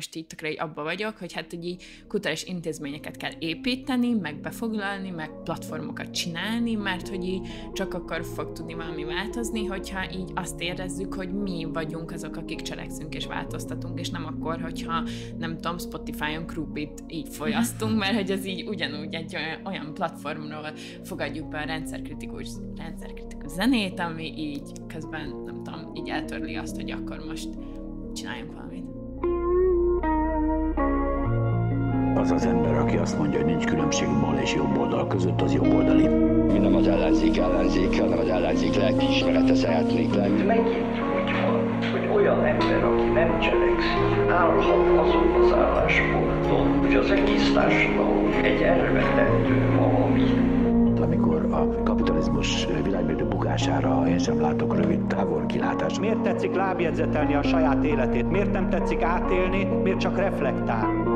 most így tökre abba vagyok, hogy hát hogy így kutatás intézményeket kell építeni, meg befoglalni, meg platformokat csinálni, mert hogy így csak akkor fog tudni valami változni, hogyha így azt érezzük, hogy mi vagyunk azok, akik cselekszünk és változtatunk, és nem akkor, hogyha nem tudom, Spotify-on Krubit így folyasztunk, mert hogy ez így ugyanúgy egy olyan, olyan platformról fogadjuk be a rendszerkritikus, rendszerkritikus zenét, ami így közben, nem tudom, így eltörli azt, hogy akkor most csináljunk valamit Az az ember, aki azt mondja, hogy nincs különbség bal és jobb oldal között, az jobb oldali. Mi nem az ellenzék ellenzék, hanem az ellenzék lelkiismerete szeretnék lenni. Megint úgy van, hogy olyan ember, aki nem cselekszik, állhat azon az állásponton, hogy az egész társadalom egy elvetendő valami amikor a kapitalizmus világbérdő bukására én sem látok rövid távol kilátást. Miért tetszik lábjegyzetelni a saját életét? Miért nem tetszik átélni? Miért csak reflektál?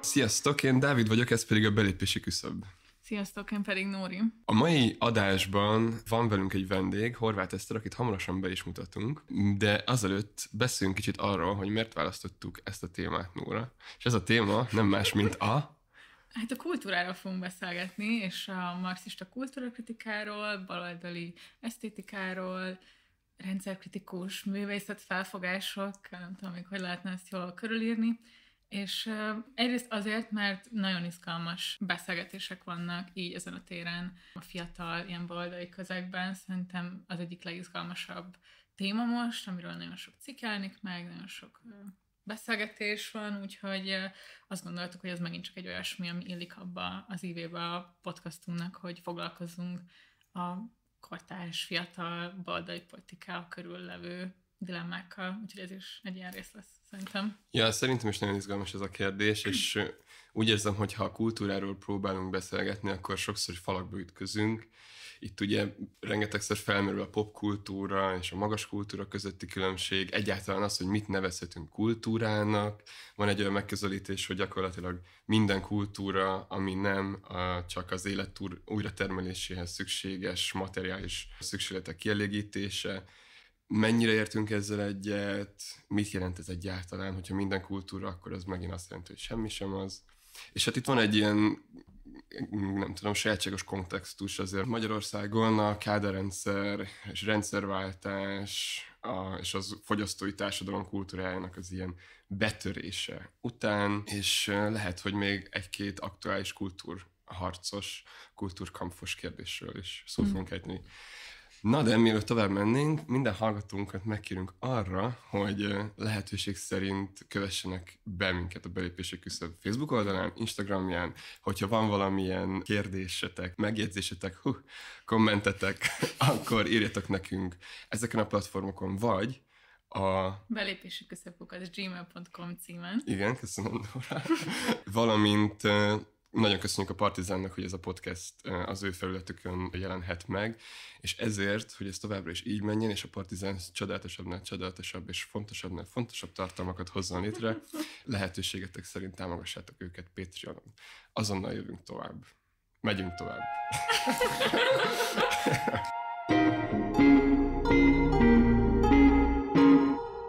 Sziasztok, én Dávid vagyok, ez pedig a belépési küszöb. Sziasztok, én pedig Nóri. A mai adásban van velünk egy vendég, Horváth Eszter, akit hamarosan be is mutatunk, de azelőtt beszéljünk kicsit arról, hogy miért választottuk ezt a témát, Nóra. És ez a téma nem más, mint a... Hát a kultúráról fogunk beszélgetni, és a marxista kultúrakritikáról, baloldali esztétikáról, rendszerkritikus művészet felfogások, nem tudom még, hogy lehetne ezt jól körülírni, és egyrészt azért, mert nagyon izgalmas beszélgetések vannak így ezen a téren a fiatal ilyen baloldali közegben. Szerintem az egyik legizgalmasabb téma most, amiről nagyon sok cikkelnik meg, nagyon sok beszélgetés van, úgyhogy azt gondoltuk, hogy ez megint csak egy olyasmi, ami illik abba az ívébe a podcastunknak, hogy foglalkozunk a kortárs, fiatal, baldai politiká körül levő dilemmákkal, úgyhogy ez is egy ilyen rész lesz szerintem. Ja, szerintem is nagyon izgalmas ez a kérdés, és úgy érzem, hogy ha a kultúráról próbálunk beszélgetni, akkor sokszor falakba ütközünk. Itt ugye rengetegszer felmerül a popkultúra és a magas kultúra közötti különbség, egyáltalán az, hogy mit nevezhetünk kultúrának. Van egy olyan megközelítés, hogy gyakorlatilag minden kultúra, ami nem a, csak az élet újratermeléséhez szükséges materiális szükségletek kielégítése, mennyire értünk ezzel egyet, mit jelent ez egyáltalán, hogyha minden kultúra, akkor az megint azt jelenti, hogy semmi sem az. És hát itt van egy ilyen, nem tudom, sajátságos kontextus azért Magyarországon a káderrendszer és rendszerváltás a, és az fogyasztói társadalom kultúrájának az ilyen betörése után, és lehet, hogy még egy-két aktuális kultúr harcos, kultúrkampfos kérdésről is szó hmm. fogunk mm. Na de mielőtt tovább mennénk, minden hallgatónkat megkérünk arra, hogy lehetőség szerint kövessenek be minket a belépési küszöb Facebook oldalán, Instagramján, hogyha van valamilyen kérdésetek, megjegyzésetek, hú, kommentetek, akkor írjatok nekünk ezeken a platformokon, vagy a... Belépési küszöbkukat gmail.com címen. Igen, köszönöm, Dora. Valamint nagyon köszönjük a Partizánnak, hogy ez a podcast az ő felületükön jelenhet meg, és ezért, hogy ez továbbra is így menjen, és a Partizán csodálatosabbnál csodálatosabb és fontosabbnál fontosabb tartalmakat hozzon létre, lehetőségetek szerint támogassátok őket Patreonon. Azonnal jövünk tovább. Megyünk tovább.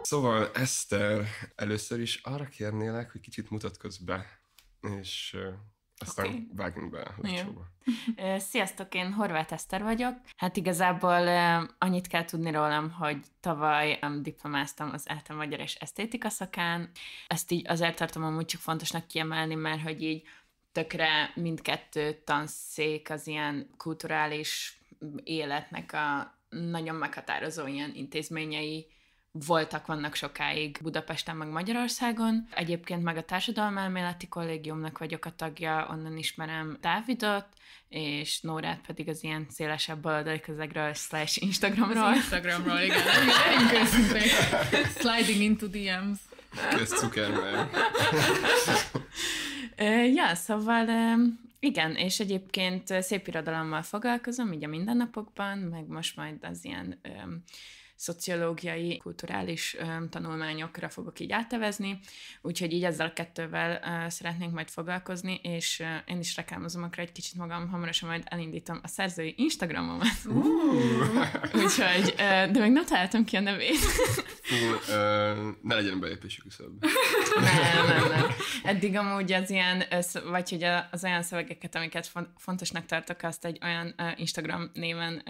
Szóval, Eszter, először is arra kérnélek, hogy kicsit mutatkozz be, és aztán okay. vágunk be a Sziasztok, én Horváth Eszter vagyok. Hát igazából annyit kell tudni rólam, hogy tavaly diplomáztam az ELTE Magyar és Esztétika szakán. Ezt így azért tartom amúgy csak fontosnak kiemelni, mert hogy így tökre mindkettő tanszék az ilyen kulturális életnek a nagyon meghatározó ilyen intézményei voltak, vannak sokáig Budapesten, meg Magyarországon. Egyébként meg a társadalmelméleti Kollégiumnak vagyok a tagja, onnan ismerem Dávidot, és Nórát pedig az ilyen szélesebb baloldali közegről slash Instagramról. Az Instagramról, igen. Sliding into DMs. Kösz Zuckerberg. ja, szóval igen, és egyébként szép irodalommal foglalkozom, így a mindennapokban, meg most majd az ilyen szociológiai, kulturális tanulmányokra fogok így áttevezni, úgyhogy így ezzel a kettővel szeretnénk majd foglalkozni, és én is reklámozom akkor egy kicsit magam, hamarosan majd elindítom a szerzői Instagramomat. úgyhogy, de még nem találtam ki a nevét. ne legyen belépési küszöb. nem, nem, nem. Eddig amúgy az ilyen, vagy hogy az olyan szövegeket, amiket fontosnak tartok, azt egy olyan Instagram néven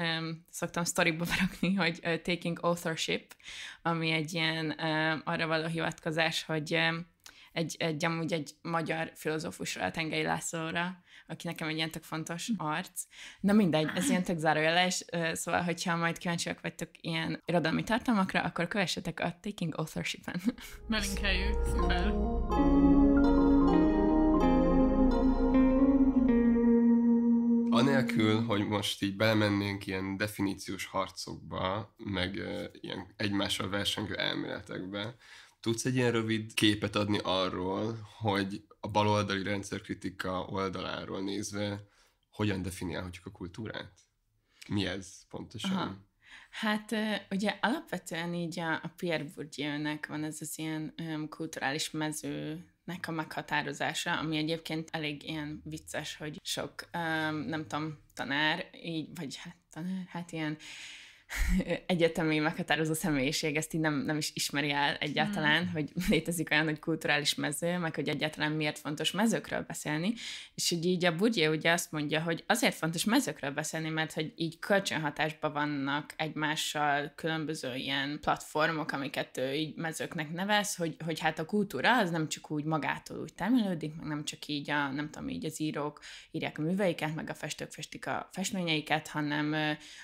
szoktam sztoriba berakni, hogy taking authorship, ami egy ilyen arra való hivatkozás, hogy egy, egy amúgy egy magyar filozófusra, a Tengely Lászlóra, aki nekem egy ilyen tök fontos hm. arc. Na mindegy, ez ilyen tök zárójeles, szóval, hogyha majd kíváncsiak vagytok ilyen irodalmi tartalmakra, akkor kövessetek a Taking Authorship-en. Melinkeljük, szuper! anélkül, hogy most így belemennénk ilyen definíciós harcokba, meg uh, ilyen egymással versengő elméletekbe, tudsz egy ilyen rövid képet adni arról, hogy a baloldali rendszerkritika oldaláról nézve hogyan definiálhatjuk a kultúrát? Mi ez pontosan? Aha. Hát ugye alapvetően így a, Pierre bourdieu van ez az ilyen kulturális mező nek a meghatározása, ami egyébként elég ilyen vicces, hogy sok, um, nem tudom, tanár, így, vagy hát tanár, hát ilyen egyetemi meghatározó személyiség, ezt így nem, nem is ismeri el egyáltalán, hmm. hogy létezik olyan, hogy kulturális mező, meg hogy egyáltalán miért fontos mezőkről beszélni, és hogy így a Budje ugye azt mondja, hogy azért fontos mezőkről beszélni, mert hogy így kölcsönhatásban vannak egymással különböző ilyen platformok, amiket ő így mezőknek nevez, hogy, hogy hát a kultúra az nem csak úgy magától úgy termelődik, meg nem csak így a, nem tudom, így az írók írják a műveiket, meg a festők festik a festményeiket, hanem,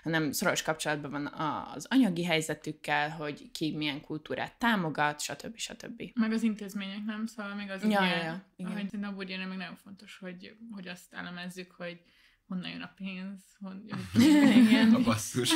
hanem szoros kapcsolatban van az anyagi helyzetükkel, hogy ki milyen kultúrát támogat, stb. stb. Meg az intézmények nem, szóval még az ja, ilyen, ja, igen. ahogy szerintem úgy meg nagyon fontos, hogy, hogy azt elemezzük, hogy honnan jön a pénz, honnan jön a basszus.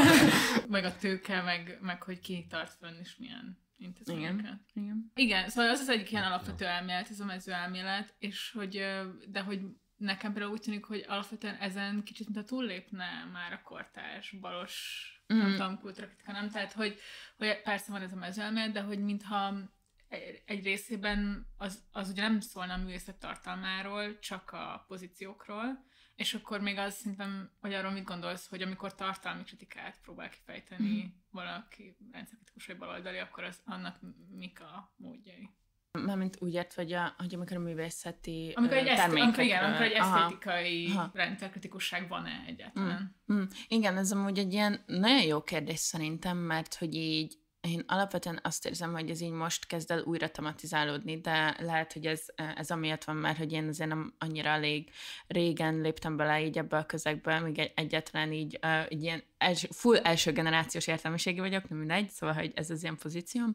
meg a tőke, meg, meg hogy ki tart fönn, és milyen Igen. Igen. Igen, szóval az az egyik ilyen alapvető elmélet, ez a elmélet, és hogy, de hogy nekem például úgy tűnik, hogy alapvetően ezen kicsit mint a túllépne már a kortárs balos mm. nem tudom, kultrakritika, nem? Tehát, hogy, hogy persze van ez a mezőelmélet, de hogy mintha egy részében az, az ugye nem szólna a művészet tartalmáról, csak a pozíciókról, és akkor még az szerintem, hogy arról mit gondolsz, hogy amikor tartalmi kritikát próbál kifejteni mm. valaki rendszerkritikus vagy baloldali, akkor az annak mik a módjai? Mármint úgy ért, hogy, a, hogy amikor a művészeti amikor egy termékekről... Amikor, igen, amikor egy esztétikai aha, aha. rendszerkritikusság van-e egyáltalán. Mm, mm. Igen, ez amúgy egy ilyen nagyon jó kérdés szerintem, mert hogy így én alapvetően azt érzem, hogy ez így most kezd el újra tematizálódni, de lehet, hogy ez, ez amiatt van mert hogy én azért nem annyira elég régen léptem bele így ebbe a közegbe, még egyetlen így, uh, így ilyen első, full első generációs értelmiségi vagyok, nem mindegy, szóval, hogy ez az ilyen pozícióm.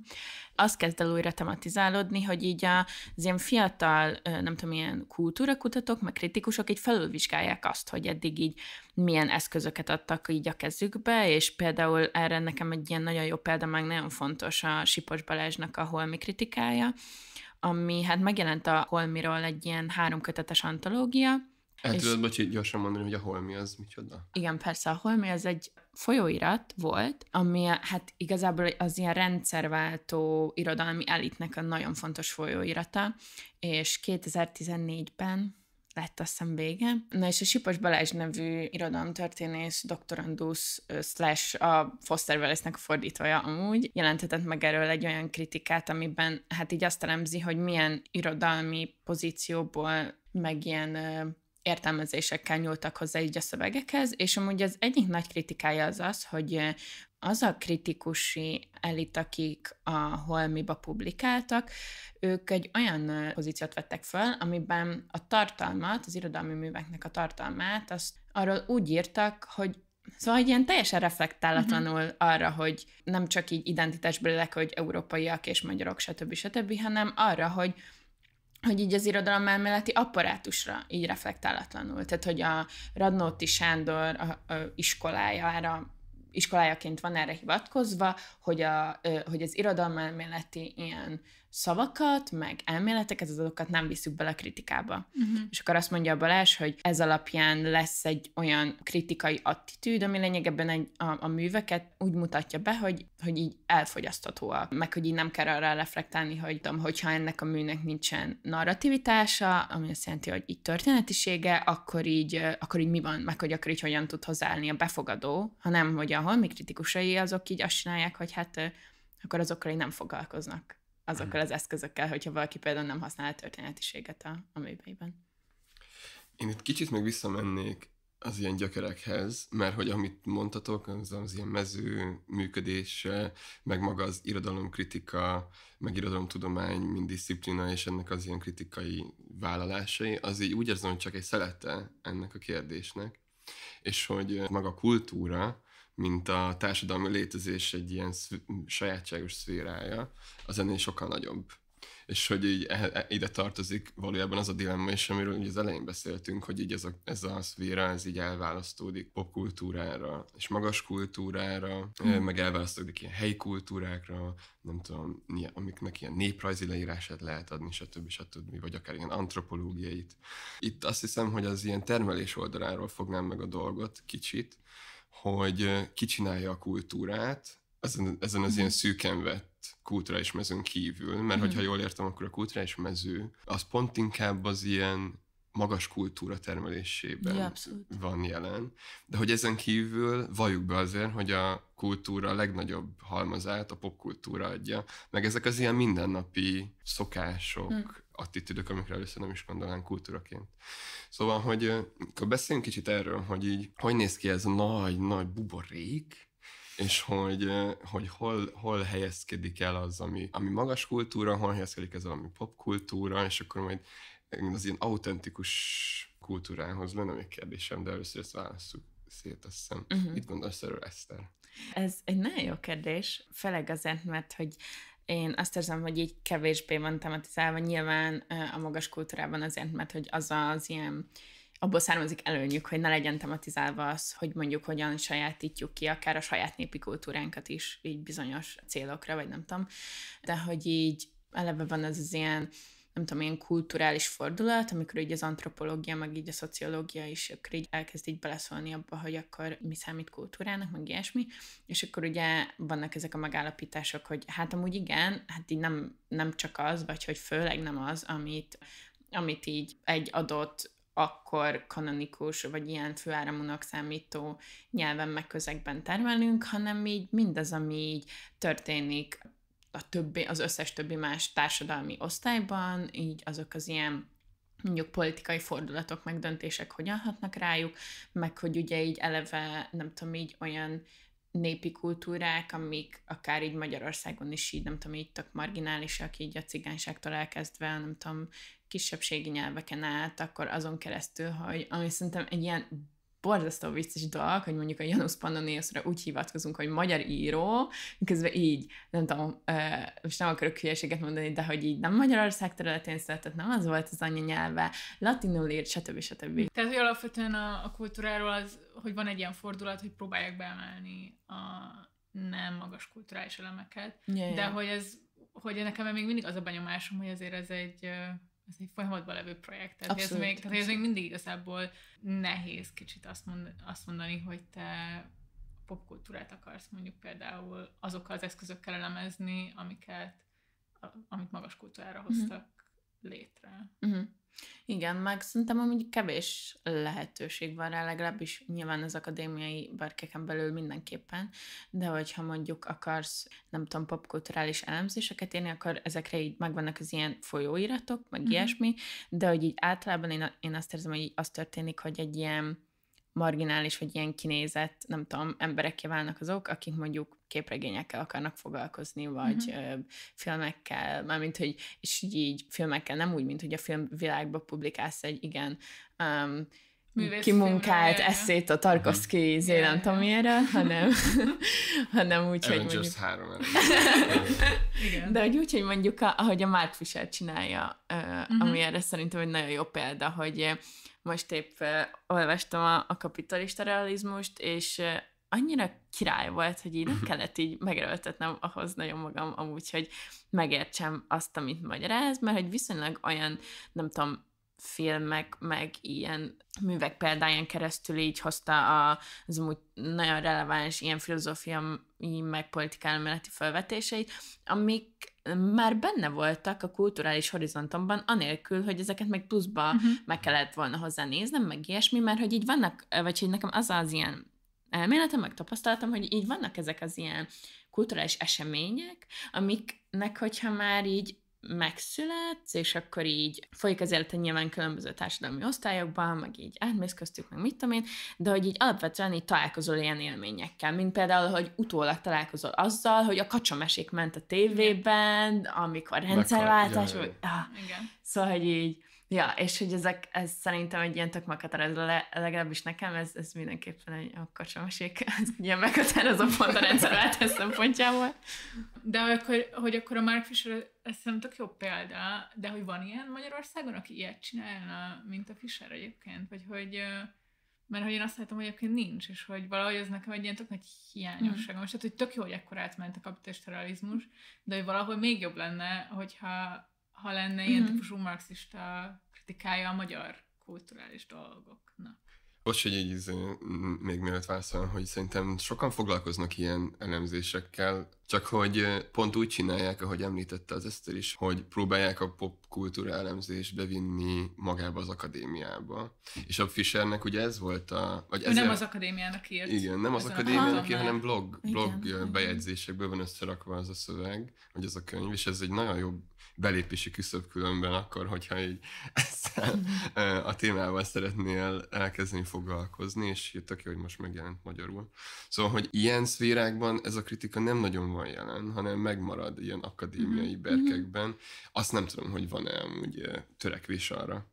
Azt kezd el újra tematizálódni, hogy így az ilyen fiatal, nem tudom, ilyen kultúrakutatók, meg kritikusok így felülvizsgálják azt, hogy eddig így milyen eszközöket adtak így a kezükbe, és például erre nekem egy ilyen nagyon jó példa, meg nagyon fontos a Sipos Balázsnak a Holmi kritikája, ami hát megjelent a Holmiról egy ilyen háromkötetes antológia, el és... tudod, bocsi, gyorsan mondani, hogy a Holmi az micsoda? Igen, persze, a Holmi az egy folyóirat volt, ami hát igazából az ilyen rendszerváltó irodalmi elitnek a nagyon fontos folyóirata, és 2014-ben lett azt hiszem vége. Na és a Sipos Balázs nevű irodalomtörténész, doktorandusz slash a Foster Wallace-nek fordítója amúgy jelentetett meg erről egy olyan kritikát, amiben hát így azt elemzi, hogy milyen irodalmi pozícióból meg ilyen értelmezésekkel nyúltak hozzá így a szövegekhez, és amúgy az egyik nagy kritikája az az, hogy az a kritikusi elit, akik a Holmiba publikáltak, ők egy olyan pozíciót vettek föl, amiben a tartalmat, az irodalmi műveknek a tartalmát, azt arról úgy írtak, hogy Szóval, hogy ilyen teljesen reflektálatlanul uh-huh. arra, hogy nem csak így identitásbőlek, hogy európaiak és magyarok, stb. stb., hanem arra, hogy hogy így az irodalom elméleti apparátusra így reflektálatlanul. Tehát, hogy a Radnóti Sándor a, a iskolájára iskolájaként van erre hivatkozva, hogy, a, hogy az irodalmelméleti ilyen szavakat, meg elméleteket, adokat nem viszük bele a kritikába. Uh-huh. És akkor azt mondja a Balázs, hogy ez alapján lesz egy olyan kritikai attitűd, ami lényegében egy, a, a műveket úgy mutatja be, hogy, hogy így elfogyasztatóak, meg hogy így nem kell arra reflektálni, hogy tudom, hogyha ennek a műnek nincsen narrativitása, ami azt jelenti, hogy így történetisége, akkor így, akkor így mi van, meg hogy akkor így hogyan tud hozzáállni a befogadó, hanem hogy ahol holmi kritikusai azok így azt csinálják, hogy hát akkor azokkal így nem foglalkoznak azokkal az eszközökkel, hogyha valaki például nem használ a történetiséget a, a műveiben. Én itt kicsit még visszamennék az ilyen gyökerekhez, mert hogy amit mondtatok, az, az ilyen mező működése, meg maga az irodalomkritika, meg irodalomtudomány, mint disziplina, és ennek az ilyen kritikai vállalásai, az így úgy érzem, hogy csak egy szelete ennek a kérdésnek, és hogy maga a kultúra, mint a társadalmi létezés egy ilyen szv- sajátságos szférája, az ennél sokkal nagyobb. És hogy így e-, e- ide tartozik valójában az a dilemma is, amiről ugye az elején beszéltünk, hogy így ez a, ez a szféra, ez így elválasztódik popkultúrára, és magas kultúrára, mm. meg elválasztódik ilyen helyi kultúrákra, nem tudom, amiknek ilyen néprajzi leírását lehet adni, stb. stb. vagy akár ilyen antropológiait. Itt azt hiszem, hogy az ilyen termelés oldaláról fognám meg a dolgot kicsit, hogy kicsinálja a kultúrát ezen, ezen az ilyen mhm. szűken vett kulturális mezőn kívül, mert mm. hogyha jól értem, akkor a kulturális mező az pont inkább az ilyen magas kultúra termelésében ja, van jelen. De hogy ezen kívül valljuk be azért, hogy a kultúra a legnagyobb halmazát a popkultúra adja, meg ezek az ilyen mindennapi szokások, hmm attitűdök, amikre először nem is gondolnánk kultúraként. Szóval, hogy akkor beszéljünk kicsit erről, hogy így, hogy néz ki ez a nagy-nagy buborék, és hogy, hogy hol, hol helyezkedik el az, ami, ami magas kultúra, hol helyezkedik ez, ami popkultúra, és akkor majd az ilyen autentikus kultúrához lenne még kérdésem, de először ezt válaszoljuk szét, azt hiszem. Uh-huh. Mit gondolsz erről, Eszter? Ez egy nagyon jó kérdés, főleg azért, mert hogy én azt érzem, hogy így kevésbé van tematizálva nyilván a magas kultúrában azért, mert hogy az az ilyen abból származik előnyük, hogy ne legyen tematizálva az, hogy mondjuk hogyan sajátítjuk ki akár a saját népi kultúránkat is így bizonyos célokra, vagy nem tudom. De hogy így eleve van az az ilyen nem tudom, ilyen kulturális fordulat, amikor így az antropológia, meg így a szociológia is akkor így elkezd így beleszólni abba, hogy akkor mi számít kultúrának, meg ilyesmi, és akkor ugye vannak ezek a megállapítások, hogy hát amúgy igen, hát így nem, nem csak az, vagy hogy főleg nem az, amit, amit így egy adott akkor kanonikus, vagy ilyen főáramúnak számító nyelven meg közegben termelünk, hanem így mindaz, ami így történik a többi, az összes többi más társadalmi osztályban, így azok az ilyen mondjuk politikai fordulatok, meg döntések hogyan hatnak rájuk, meg hogy ugye így eleve, nem tudom, így olyan népi kultúrák, amik akár így Magyarországon is így, nem tudom, így tök marginálisak, így a cigányságtól elkezdve, nem tudom, kisebbségi nyelveken át, akkor azon keresztül, hogy ami szerintem egy ilyen borzasztó vicces dolog, hogy mondjuk a Janusz Pannoniusra úgy hivatkozunk, hogy magyar író, miközben így, nem tudom, most nem akarok hülyeséget mondani, de hogy így nem Magyarország területén született, nem az volt az anyanyelve, latinul írt, stb. stb. Tehát, hogy alapvetően a, a kultúráról az, hogy van egy ilyen fordulat, hogy próbálják beemelni a nem magas kulturális elemeket, yeah, de yeah. hogy ez, hogy nekem még mindig az a benyomásom, hogy azért ez egy ez egy folyamatban levő projekt. Tehát abszolút, ez, még, tehát ez még mindig igazából nehéz kicsit azt, mond, azt mondani, hogy te popkultúrát akarsz mondjuk például azokkal az eszközökkel elemezni, amiket, amit magas kultúrára mhm. hoztak uh-huh. létre. Uh-huh. Igen, meg szerintem amúgy kevés lehetőség van rá, legalábbis nyilván az akadémiai berkeken belül mindenképpen, de hogyha mondjuk akarsz, nem tudom, popkulturális elemzéseket írni, akkor ezekre így megvannak az ilyen folyóiratok, meg mm-hmm. ilyesmi, de hogy így általában én, én azt érzem, hogy az történik, hogy egy ilyen marginális, vagy ilyen kinézett, nem tudom, emberek válnak azok, akik mondjuk képregényekkel akarnak foglalkozni, vagy uh-huh. Mm-hmm. filmekkel, mármint, hogy és így filmekkel, nem úgy, mint hogy a filmvilágba publikálsz egy igen um, kimunkált filmre, eszét a Tarkovsky uh-huh. Mhm. zélem nem hanem, hanem úgy, hogy mondjuk... három Igen. De hogy úgy, hogy mondjuk, ahogy a Mark Fisher csinálja, uh-huh. ami erre szerintem egy nagyon jó példa, hogy most épp olvastam a, a kapitalista realizmust, és annyira király volt, hogy így nem mhm. kellett így megerőltetnem ahhoz nagyon magam amúgy, hogy megértsem azt, amit magyaráz, mert hogy viszonylag olyan, nem tudom, filmek, meg ilyen művek példáján keresztül így hozta a, az amúgy nagyon releváns ilyen filozófiai, meg politikálmeleti felvetéseit, amik már benne voltak a kulturális horizontomban, anélkül, hogy ezeket meg pluszba uh-huh. meg kellett volna hozzá néznem, meg ilyesmi, mert hogy így vannak, vagy hogy nekem az az ilyen elméletem, meg tapasztaltam, hogy így vannak ezek az ilyen kulturális események, amiknek, hogyha már így megszületsz, és akkor így folyik az élete nyilván különböző társadalmi osztályokban, meg így átmész köztük, meg mit tudom én, de hogy így alapvetően így találkozol ilyen élményekkel, mint például, hogy utólag találkozol azzal, hogy a kacsamesék ment a tévében, amikor rendszerváltás, vagy, ah, Igen. szóval, hogy így Ja, és hogy ezek, ez szerintem egy ilyen tök meghatározó, le, legalábbis nekem ez, ez mindenképpen egy kacsamasik, ez egy ilyen meghatározó pont a rendszer szempontjából. De akkor, hogy akkor a Mark Fisher, ez szerintem tök jó példa, de hogy van ilyen Magyarországon, aki ilyet csinálna, mint a Fisher egyébként, vagy hogy mert hogy én azt látom, hogy egyébként nincs, és hogy valahogy ez nekem egy ilyen tök nagy hiányosság. Mm. És hát, hogy tök jó, hogy ekkor átment a kapitalista realizmus, de hogy valahol még jobb lenne, hogyha ha lenne ilyen mm-hmm. típusú marxista kritikája a magyar kulturális dolgoknak. Bocs, hogy így izé, még mielőtt válaszolom, hogy szerintem sokan foglalkoznak ilyen elemzésekkel, csak hogy pont úgy csinálják, ahogy említette az Eszter is, hogy próbálják a popkultúra elemzést bevinni magába az akadémiába. És a Fishernek ugye ez volt a... Vagy ez nem az akadémiának írt. Igen, nem az akadémiának írt, hanem blog, blog igen, bejegyzésekből van összerakva az a szöveg, vagy az a könyv, és ez egy nagyon jobb belépési küszöb különben akkor, hogyha így ezzel a témával szeretnél elkezdeni foglalkozni, és ki hogy most megjelent magyarul. Szóval, hogy ilyen szférákban ez a kritika nem nagyon van jelen, hanem megmarad ilyen akadémiai mhm. berkekben. Azt nem tudom, hogy van-e amúgy törekvés arra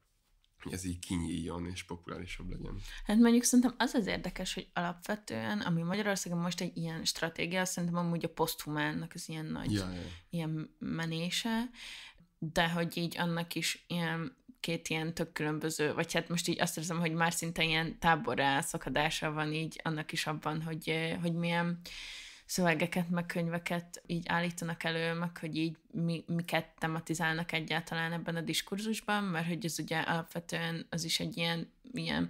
ez így kinyíljon és populárisabb legyen. Hát mondjuk szerintem az az érdekes, hogy alapvetően, ami Magyarországon most egy ilyen stratégia, szerintem amúgy a poszthumánnak az ilyen nagy ja, ja. ilyen menése, de hogy így annak is ilyen két ilyen tök különböző, vagy hát most így azt érzem, hogy már szinte ilyen táborra szakadása van így annak is abban, hogy, eh, hogy milyen szövegeket, meg könyveket így állítanak elő, meg hogy így mi, miket tematizálnak egyáltalán ebben a diskurzusban, mert hogy ez ugye alapvetően az is egy ilyen, ilyen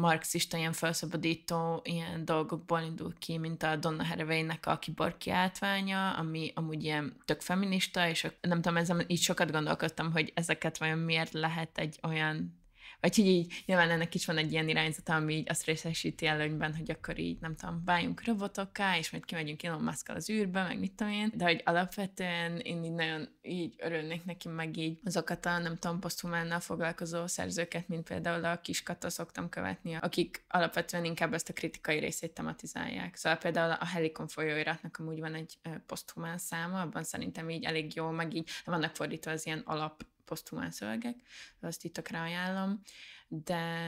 marxista, ilyen felszabadító ilyen dolgokból indul ki, mint a Donna hervey nek a kiborg kiáltványa, ami amúgy ilyen tök feminista, és nem tudom, ezzel így sokat gondolkodtam, hogy ezeket vajon miért lehet egy olyan vagy hogy így nyilván ennek is van egy ilyen irányzata, ami így azt részesíti előnyben, hogy akkor így, nem tudom, váljunk robotokká, és majd kimegyünk Elon musk az űrbe, meg mit tudom én, de hogy alapvetően én így nagyon így örülnék neki meg így azokat a, nem tudom, posztumánnal foglalkozó szerzőket, mint például a kiskata szoktam követni, akik alapvetően inkább ezt a kritikai részét tematizálják. Szóval például a Helikon folyóiratnak amúgy van egy posztumán száma, abban szerintem így elég jó, meg így vannak fordítva az ilyen alap posztumán szövegek, azt itt akár ajánlom, de,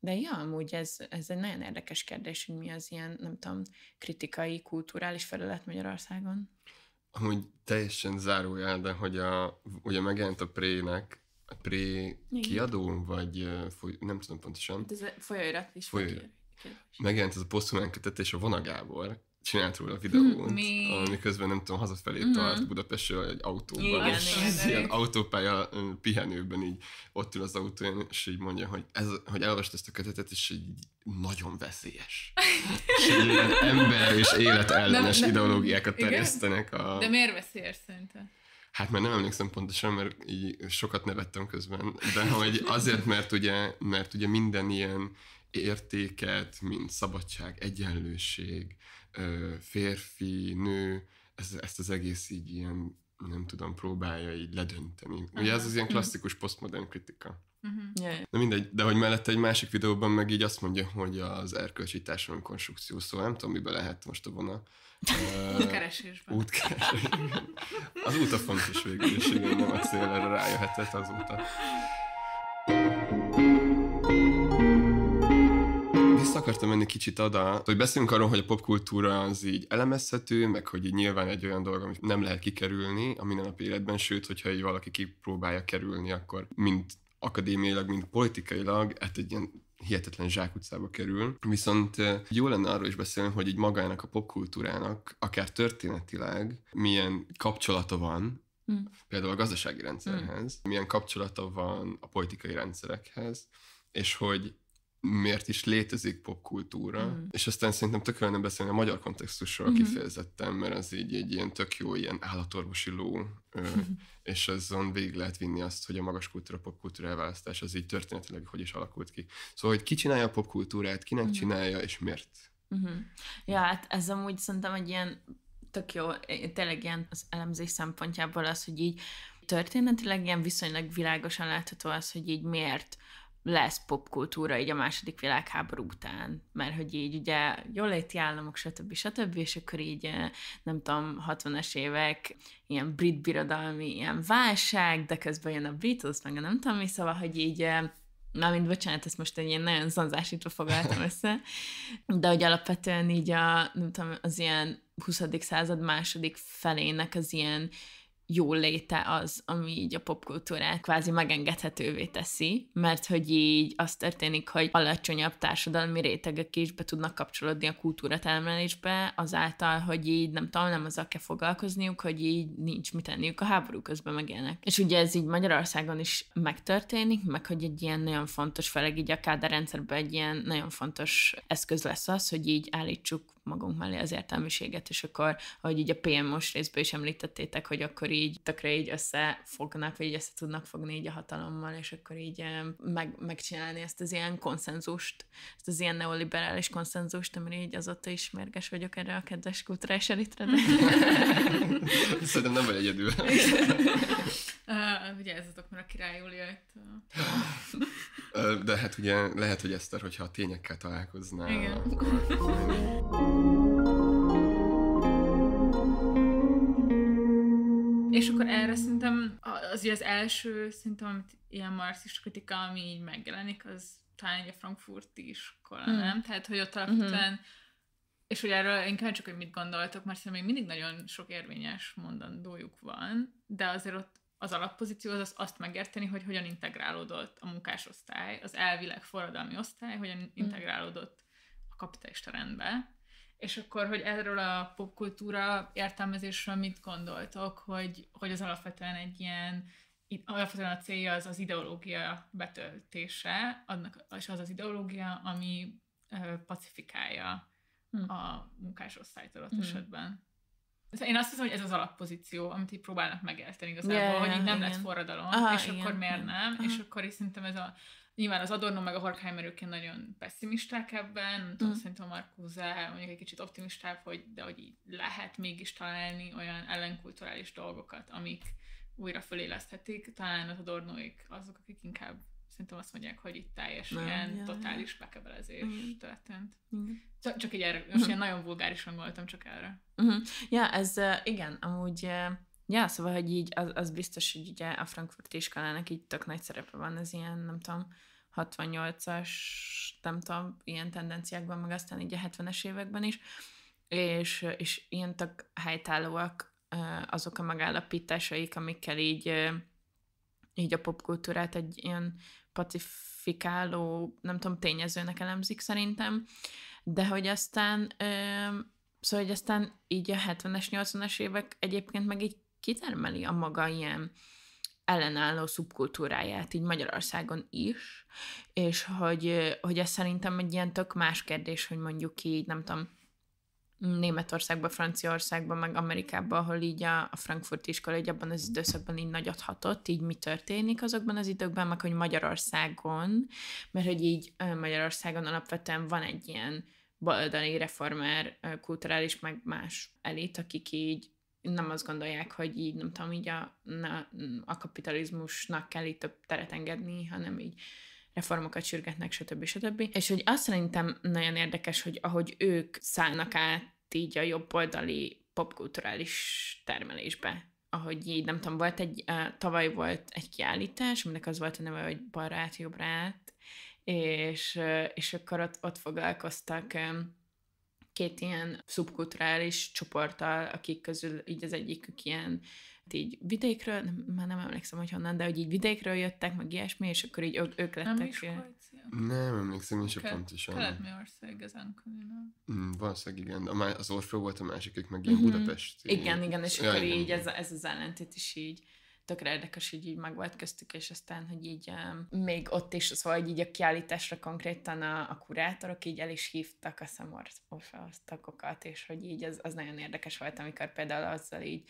de ja, amúgy ez, ez egy nagyon érdekes kérdés, hogy mi az ilyen, nem tudom, kritikai, kulturális felület Magyarországon. Amúgy teljesen zárója, de hogy a, ugye megjelent a Prének, a Pré kiadó, vagy foly, nem tudom pontosan. De hát ez a folyóirat is. Folyóirat. Megjelent ez a posztumán és a Vona Gábor, csinált róla hm, videót, Mi? nem tudom, hazafelé mm. tart Budapestről egy autóban, igen, és igen, igen. autópálya pihenőben így ott ül az autóján, és így mondja, hogy, ez, hogy elolvast ezt a kötetet, és így nagyon veszélyes. és így ilyen ember és élet ellenes ideológiákat terjesztenek. A... De miért veszélyes szerinted? Hát már nem emlékszem pontosan, mert így sokat nevettem közben, de hogy azért, mert ugye, mert ugye minden ilyen értéket, mint szabadság, egyenlőség, férfi, nő, ez, ezt az egész így ilyen, nem tudom, próbálja így ledönteni. Aha. Ugye ez az ilyen mhm. klasszikus posztmodern kritika. Uh-huh. Mhm. De mindegy, de hogy mellette egy másik videóban meg így azt mondja, hogy az erkölcsi társadalom konstrukció, szóval nem tudom, miben lehet most a vona. Útkeresésben. Útkeresésben. Az út a fontos végül, és igen, nem a cél, erre rájöhetett azóta. vissza akartam menni kicsit oda, hogy beszélünk arról, hogy a popkultúra az így elemezhető, meg hogy így nyilván egy olyan dolog, amit nem lehet kikerülni a mindennapi életben, sőt, hogyha egy valaki kipróbálja kerülni, akkor mind akadémiailag, mind politikailag, hát egy ilyen hihetetlen zsákutcába kerül. Viszont eh, jó lenne arról is beszélni, hogy így magának a popkultúrának, akár történetileg, milyen kapcsolata van Mm. Például a gazdasági hmm. rendszerhez, mm. milyen kapcsolata van a politikai rendszerekhez, és hogy miért is létezik popkultúra, mm. és aztán szerintem tök nem beszélni a magyar kontextusról mm. kifejezetten, mert az így egy ilyen tök jó ilyen állatorvosi ló, ö, és azon végig lehet vinni azt, hogy a magas kultúra, popkultúra elválasztás az így történetileg hogy is alakult ki. Szóval, hogy ki csinálja a popkultúrát, kinek mm. csinálja, és miért. Mm-hmm. Ja, hát ez amúgy szerintem egy ilyen tök jó, tényleg ilyen az elemzés szempontjából az, hogy így történetileg ilyen viszonylag világosan látható az, hogy így miért lesz popkultúra így a második világháború után, mert hogy így ugye léti államok, stb. stb. és akkor így eh, nem tudom, 60 es évek ilyen brit birodalmi ilyen válság, de közben jön a Beatles, meg a nem tudom mi, szóval, hogy így eh, Na, mint bocsánat, ezt most egy ilyen nagyon zanzásítva foglaltam össze, de hogy alapvetően így a, nem tudom, az ilyen 20. század második felének az ilyen jól léte az, ami így a popkultúrát kvázi megengedhetővé teszi, mert hogy így az történik, hogy alacsonyabb társadalmi rétegek is be tudnak kapcsolódni a kultúra termelésbe, azáltal, hogy így nem tudom, nem azzal kell foglalkozniuk, hogy így nincs mit tenniük a háború közben megélnek. És ugye ez így Magyarországon is megtörténik, meg hogy egy ilyen nagyon fontos, főleg így a Káda rendszerben egy ilyen nagyon fontos eszköz lesz az, hogy így állítsuk magunk mellé az értelmiséget, és akkor, ahogy így a PM most részben is említettétek, hogy akkor így tökre így összefognak, vagy így össze tudnak fogni így a hatalommal, és akkor így eh, meg, megcsinálni ezt az ilyen konszenzust, ezt az ilyen neoliberális konszenzust, amire így azóta is mérges vagyok erre a kedves kulturális elitre, de... Szerintem nem vagy egyedül. Uh, vigyázzatok, mert a király Júlia itt. De hát ugye lehet, hogy Eszter, hogyha a tényekkel találkoznál, Igen. akkor... És akkor mm. erre szerintem az, az első, szerintem, amit ilyen marxista kritika, ami így megjelenik, az talán egy frankfurti iskola, mm. nem? Tehát, hogy ott alapvetően, hmm. és hogy erről én csak, hogy mit gondoltok, mert szerintem még mindig nagyon sok érvényes mondandójuk van, de azért ott az alappozíció az, az azt megérteni, hogy hogyan integrálódott a munkásosztály, az elvileg forradalmi osztály, hogyan mm. integrálódott a kapitalista rendbe és akkor, hogy erről a popkultúra értelmezésről mit gondoltok, hogy, hogy az alapvetően egy ilyen, alapvetően a célja az az ideológia betöltése, annak, és az az ideológia, ami ö, pacifikálja hmm. a munkásosztályt adott hmm. esetben. Én azt hiszem, hogy ez az alappozíció, amit így próbálnak megérteni igazából, yeah, hogy így nem igen. lett forradalom, Aha, és igen. akkor miért nem, Aha. és akkor is szerintem ez a Nyilván az Adorno meg a Horkheimer ők nagyon pessimisták ebben, nem tudom, mm. szerintem a Marcuse mondjuk egy kicsit optimistább, hogy, de hogy így lehet mégis találni olyan ellenkulturális dolgokat, amik újra föléleszthetik. Talán az Adornoik azok, akik inkább szerintem azt mondják, hogy itt teljesen nem, ilyen ja, totális ja. bekebelezés mm. történt. Mm. Csak, csak így erre, most ilyen nagyon vulgárisan voltam csak erre. Mm-hmm. Ja, ez uh, igen, amúgy Ja, szóval, hogy így az, az biztos, hogy ugye a Frankfurt iskolának így tök nagy szerepe van az ilyen, nem tudom, 68-as, nem tudom, ilyen tendenciákban, meg aztán így a 70-es években is, és, és ilyen tök helytállóak azok a megállapításaik, amikkel így, így a popkultúrát egy ilyen pacifikáló, nem tudom, tényezőnek elemzik szerintem, de hogy aztán Szóval, hogy aztán így a 70-es, 80-es évek egyébként meg így kitermeli a maga ilyen ellenálló szubkultúráját így Magyarországon is, és hogy, hogy ez szerintem egy ilyen tök más kérdés, hogy mondjuk így, nem tudom, Németországban, Franciaországban, meg Amerikában, ahol így a, a Frankfurt iskola így abban az időszakban így nagyot hatott, így mi történik azokban az időkben, meg hogy Magyarországon, mert hogy így Magyarországon alapvetően van egy ilyen baloldali reformer, kulturális, meg más elit, akik így nem azt gondolják, hogy így, nem tudom, így a, na, a kapitalizmusnak kell itt több teret engedni, hanem így reformokat sürgetnek, stb. stb. És hogy azt szerintem nagyon érdekes, hogy ahogy ők szállnak át így a jobboldali popkulturális termelésbe ahogy így, nem tudom, volt egy, uh, tavaly volt egy kiállítás, aminek az volt a neve, hogy barát, jobbrát, és, uh, és akkor ott, ott foglalkoztak um, két ilyen szubkulturális csoporttal, akik közül így az egyikük ilyen hát így vidékről, nem, már nem emlékszem, hogy honnan, de hogy így vidékről jöttek, meg ilyesmi, és akkor így ők, ők lettek. Nem is Nem emlékszem, én sem Ke- pontosan. Kelet-Miország ezen körül, nem? Mm, valószínűleg igen, de az Orfró volt a másik, meg ilyen mm-hmm. Budapest. Igen, igen, és ja, akkor igen. így ez, ez az ellentét is így tökre érdekes, hogy így meg volt köztük, és aztán, hogy így um, még ott is, szóval, hogy így a kiállításra konkrétan a, a kurátorok így el is hívtak a Samor és hogy így az, az nagyon érdekes volt, amikor például azzal így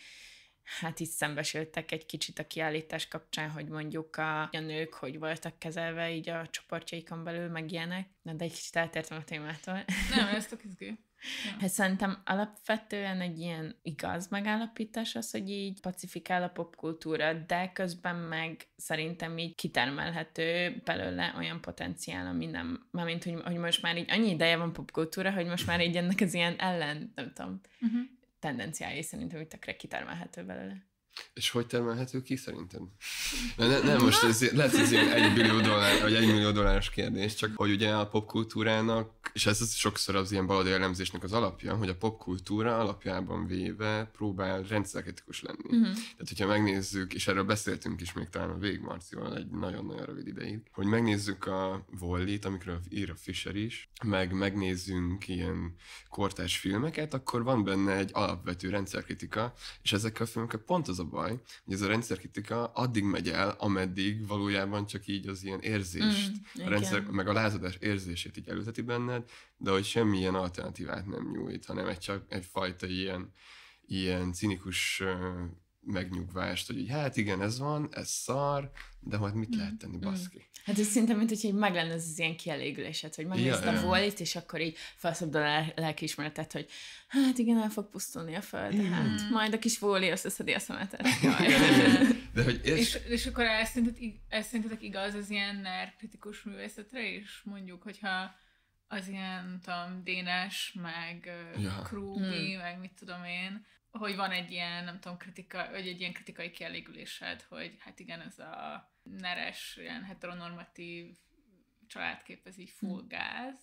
hát itt szembesültek egy kicsit a kiállítás kapcsán, hogy mondjuk a, a nők hogy voltak kezelve így a csoportjaikon belül, meg ilyenek. Na, de egy kicsit eltértem a témától. Nem, ez tök izgő. Ja. Hát szerintem alapvetően egy ilyen igaz megállapítás az, hogy így pacifikál a popkultúra, de közben meg szerintem így kitermelhető belőle olyan potenciál, ami nem, mármint, hogy, hogy most már így annyi ideje van popkultúra, hogy most már így ennek az ilyen ellen, nem tudom, uh-huh tendenciái szerintem itt tökre kitermelhető belőle. És hogy termelhető ki szerinted? Na, ne, nem, most ez, lehet ez egy millió dollár, vagy egy millió dolláros kérdés, csak hogy ugye a popkultúrának, és ez az sokszor az ilyen baloldali elemzésnek az alapja, hogy a popkultúra alapjában véve próbál rendszerkritikus lenni. Uh-huh. Tehát, hogyha megnézzük, és erről beszéltünk is még talán a Végmarcival egy nagyon-nagyon rövid ideig, hogy megnézzük a Wallit, amikről ír a Fisher is, meg megnézzünk ilyen kortárs filmeket, akkor van benne egy alapvető rendszerkritika, és ezek a filmek pont az a baj, hogy ez a rendszerkritika addig megy el, ameddig valójában csak így az ilyen érzést, mm, a rendszer, igen. meg a lázadás érzését így előteti benned, de hogy semmilyen alternatívát nem nyújt, hanem egy csak egyfajta ilyen, ilyen cinikus megnyugvást, hogy így, hát igen, ez van, ez szar, de majd mit mm. lehet tenni, mm. baszki? Hát ez szinte, mint hogy meg lenne az ilyen kielégülésed, hogy megnézd ja, a volt, és akkor így felszabdul a lelkiismeretet, hogy hát igen, el fog pusztulni a föld, igen. hát majd a kis voli összeszedi a szemetet. de hogy és... És, és akkor ezt szerintetek igaz az ilyen NER kritikus művészetre is? Mondjuk, hogyha az ilyen, tudom, Dénes, meg ja. Krúbi, mm. meg mit tudom én, hogy van egy ilyen, nem tudom, kritika, vagy egy ilyen kritikai kielégülésed, hogy hát igen, ez a neres, ilyen heteronormatív családkép, ez így full hm. gáz.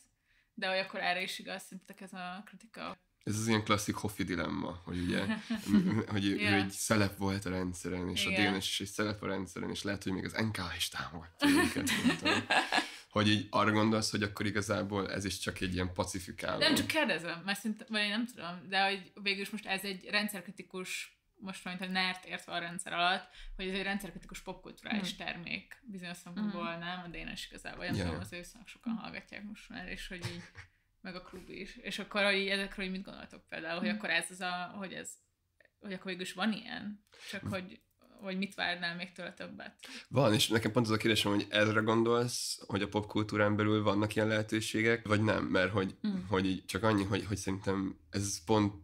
De hogy akkor erre is igaz, szerintetek ez a kritika? Ez az ilyen klasszik Hoffi dilemma, hogy ugye, hogy yeah. ő egy szelep volt a rendszeren, és Igen. a DNS is egy szelep a rendszeren, és lehet, hogy még az NK is támogatja őket. hogy így arra gondolsz, hogy akkor igazából ez is csak egy ilyen pacifikáló. Nem csak kérdezem, mert szinte, vagy én nem tudom, de hogy végülis most ez egy rendszerkritikus most mondjuk a nert értve a rendszer alatt, hogy ez egy rendszerkritikus popkulturális mm. termék bizonyos hmm. szempontból, mm. nem? A Dénes igazából, nem tudom, az ősznak sokan hallgatják most már, és hogy így, meg a klub is. És akkor hogy ezekről hogy mit gondoltok például, hogy mm. akkor ez az a, hogy ez, hogy akkor végül is van ilyen, csak hmm. hogy vagy mit várnál még tőle többet? Van, és nekem pont az a kérdésem, hogy ezre gondolsz, hogy a popkultúrán belül vannak ilyen lehetőségek, vagy nem, mert hogy, mm. hogy így csak annyi, hogy, hogy szerintem ez pont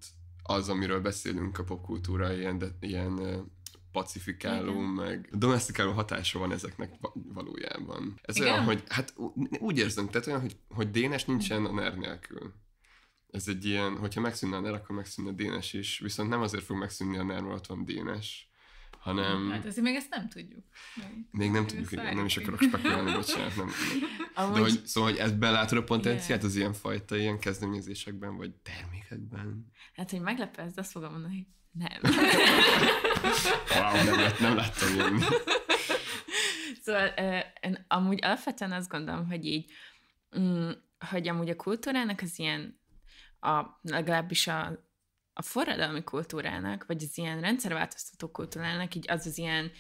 az, amiről beszélünk a popkultúra, ilyen, de, ilyen pacifikáló, Igen. meg domestikáló hatása van ezeknek valójában. Ez Igen? olyan, hogy hát úgy érzem, tehát olyan, hogy, hogy Dénes nincsen a NER nélkül. Ez egy ilyen, hogyha megszűnne a NER, akkor megszűnne Dénes is, viszont nem azért fog megszűnni a NER, mert ott van Dénes, hanem... Hát azért még ezt nem tudjuk. Nem. Még nem tudjuk, igen, nem is akarok spekulálni, bocsánat. Nem, Amúgy... De hogy, szóval, hogy ezt belátod a potenciát az ilyen fajta ilyen kezdeményezésekben, vagy termékekben? Hát, hogy meglepő de azt fogom mondani, hogy nem. wow, nem, lett, nem láttam én. Szóval én amúgy alapvetően azt gondolom, hogy így, mm, hogy amúgy a kultúrának az ilyen, a, legalábbis a a forradalmi kultúrának, vagy az ilyen rendszerváltoztató kultúrának így az az ilyen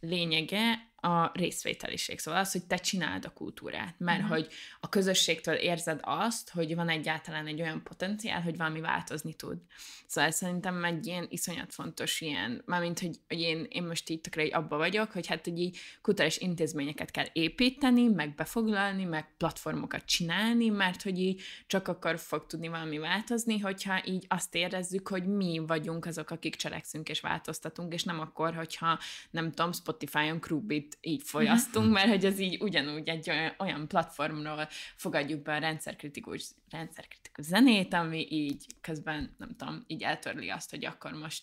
lényege, a részvételiség. Szóval az, hogy te csináld a kultúrát, mert uh-huh. hogy a közösségtől érzed azt, hogy van egyáltalán egy olyan potenciál, hogy valami változni tud. Szóval szerintem egy ilyen iszonyat fontos ilyen, mármint, hogy, hogy én, én most így tökre abba vagyok, hogy hát, hogy így kulturális intézményeket kell építeni, meg befoglalni, meg platformokat csinálni, mert hogy így csak akkor fog tudni valami változni, hogyha így azt érezzük, hogy mi vagyunk azok, akik cselekszünk és változtatunk, és nem akkor, hogyha nem tudom, Spotify-on Krubit így mhm. fogyasztunk, mert hogy ez így ugyanúgy egy olyan, olyan platformról fogadjuk be a rendszerkritikus, rendszerkritikus zenét, ami így közben, nem tudom, így eltörli azt, hogy akkor most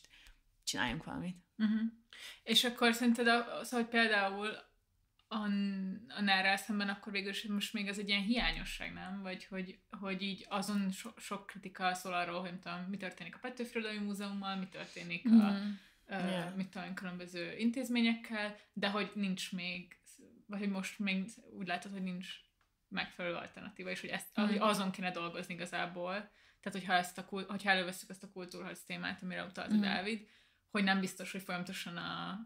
csináljunk valamit. Uh-huh. És akkor szerinted, az, szóval, hogy például a nára szemben akkor végül is most még ez egy ilyen hiányosság, nem? Vagy hogy, hogy így azon so, sok kritika szól arról, hogy mit tudom, mi történik a Petőfi Múzeummal, mi történik a, mhm yeah. mit tudom, különböző intézményekkel, de hogy nincs még, vagy hogy most még úgy látod, hogy nincs megfelelő alternatíva, és hogy, ezt, mm. hogy azon kéne dolgozni igazából, tehát hogyha, ezt a, hogyha előveszük ezt a kultúrharc témát, amire utalt mm. Dávid, hogy nem biztos, hogy folyamatosan a,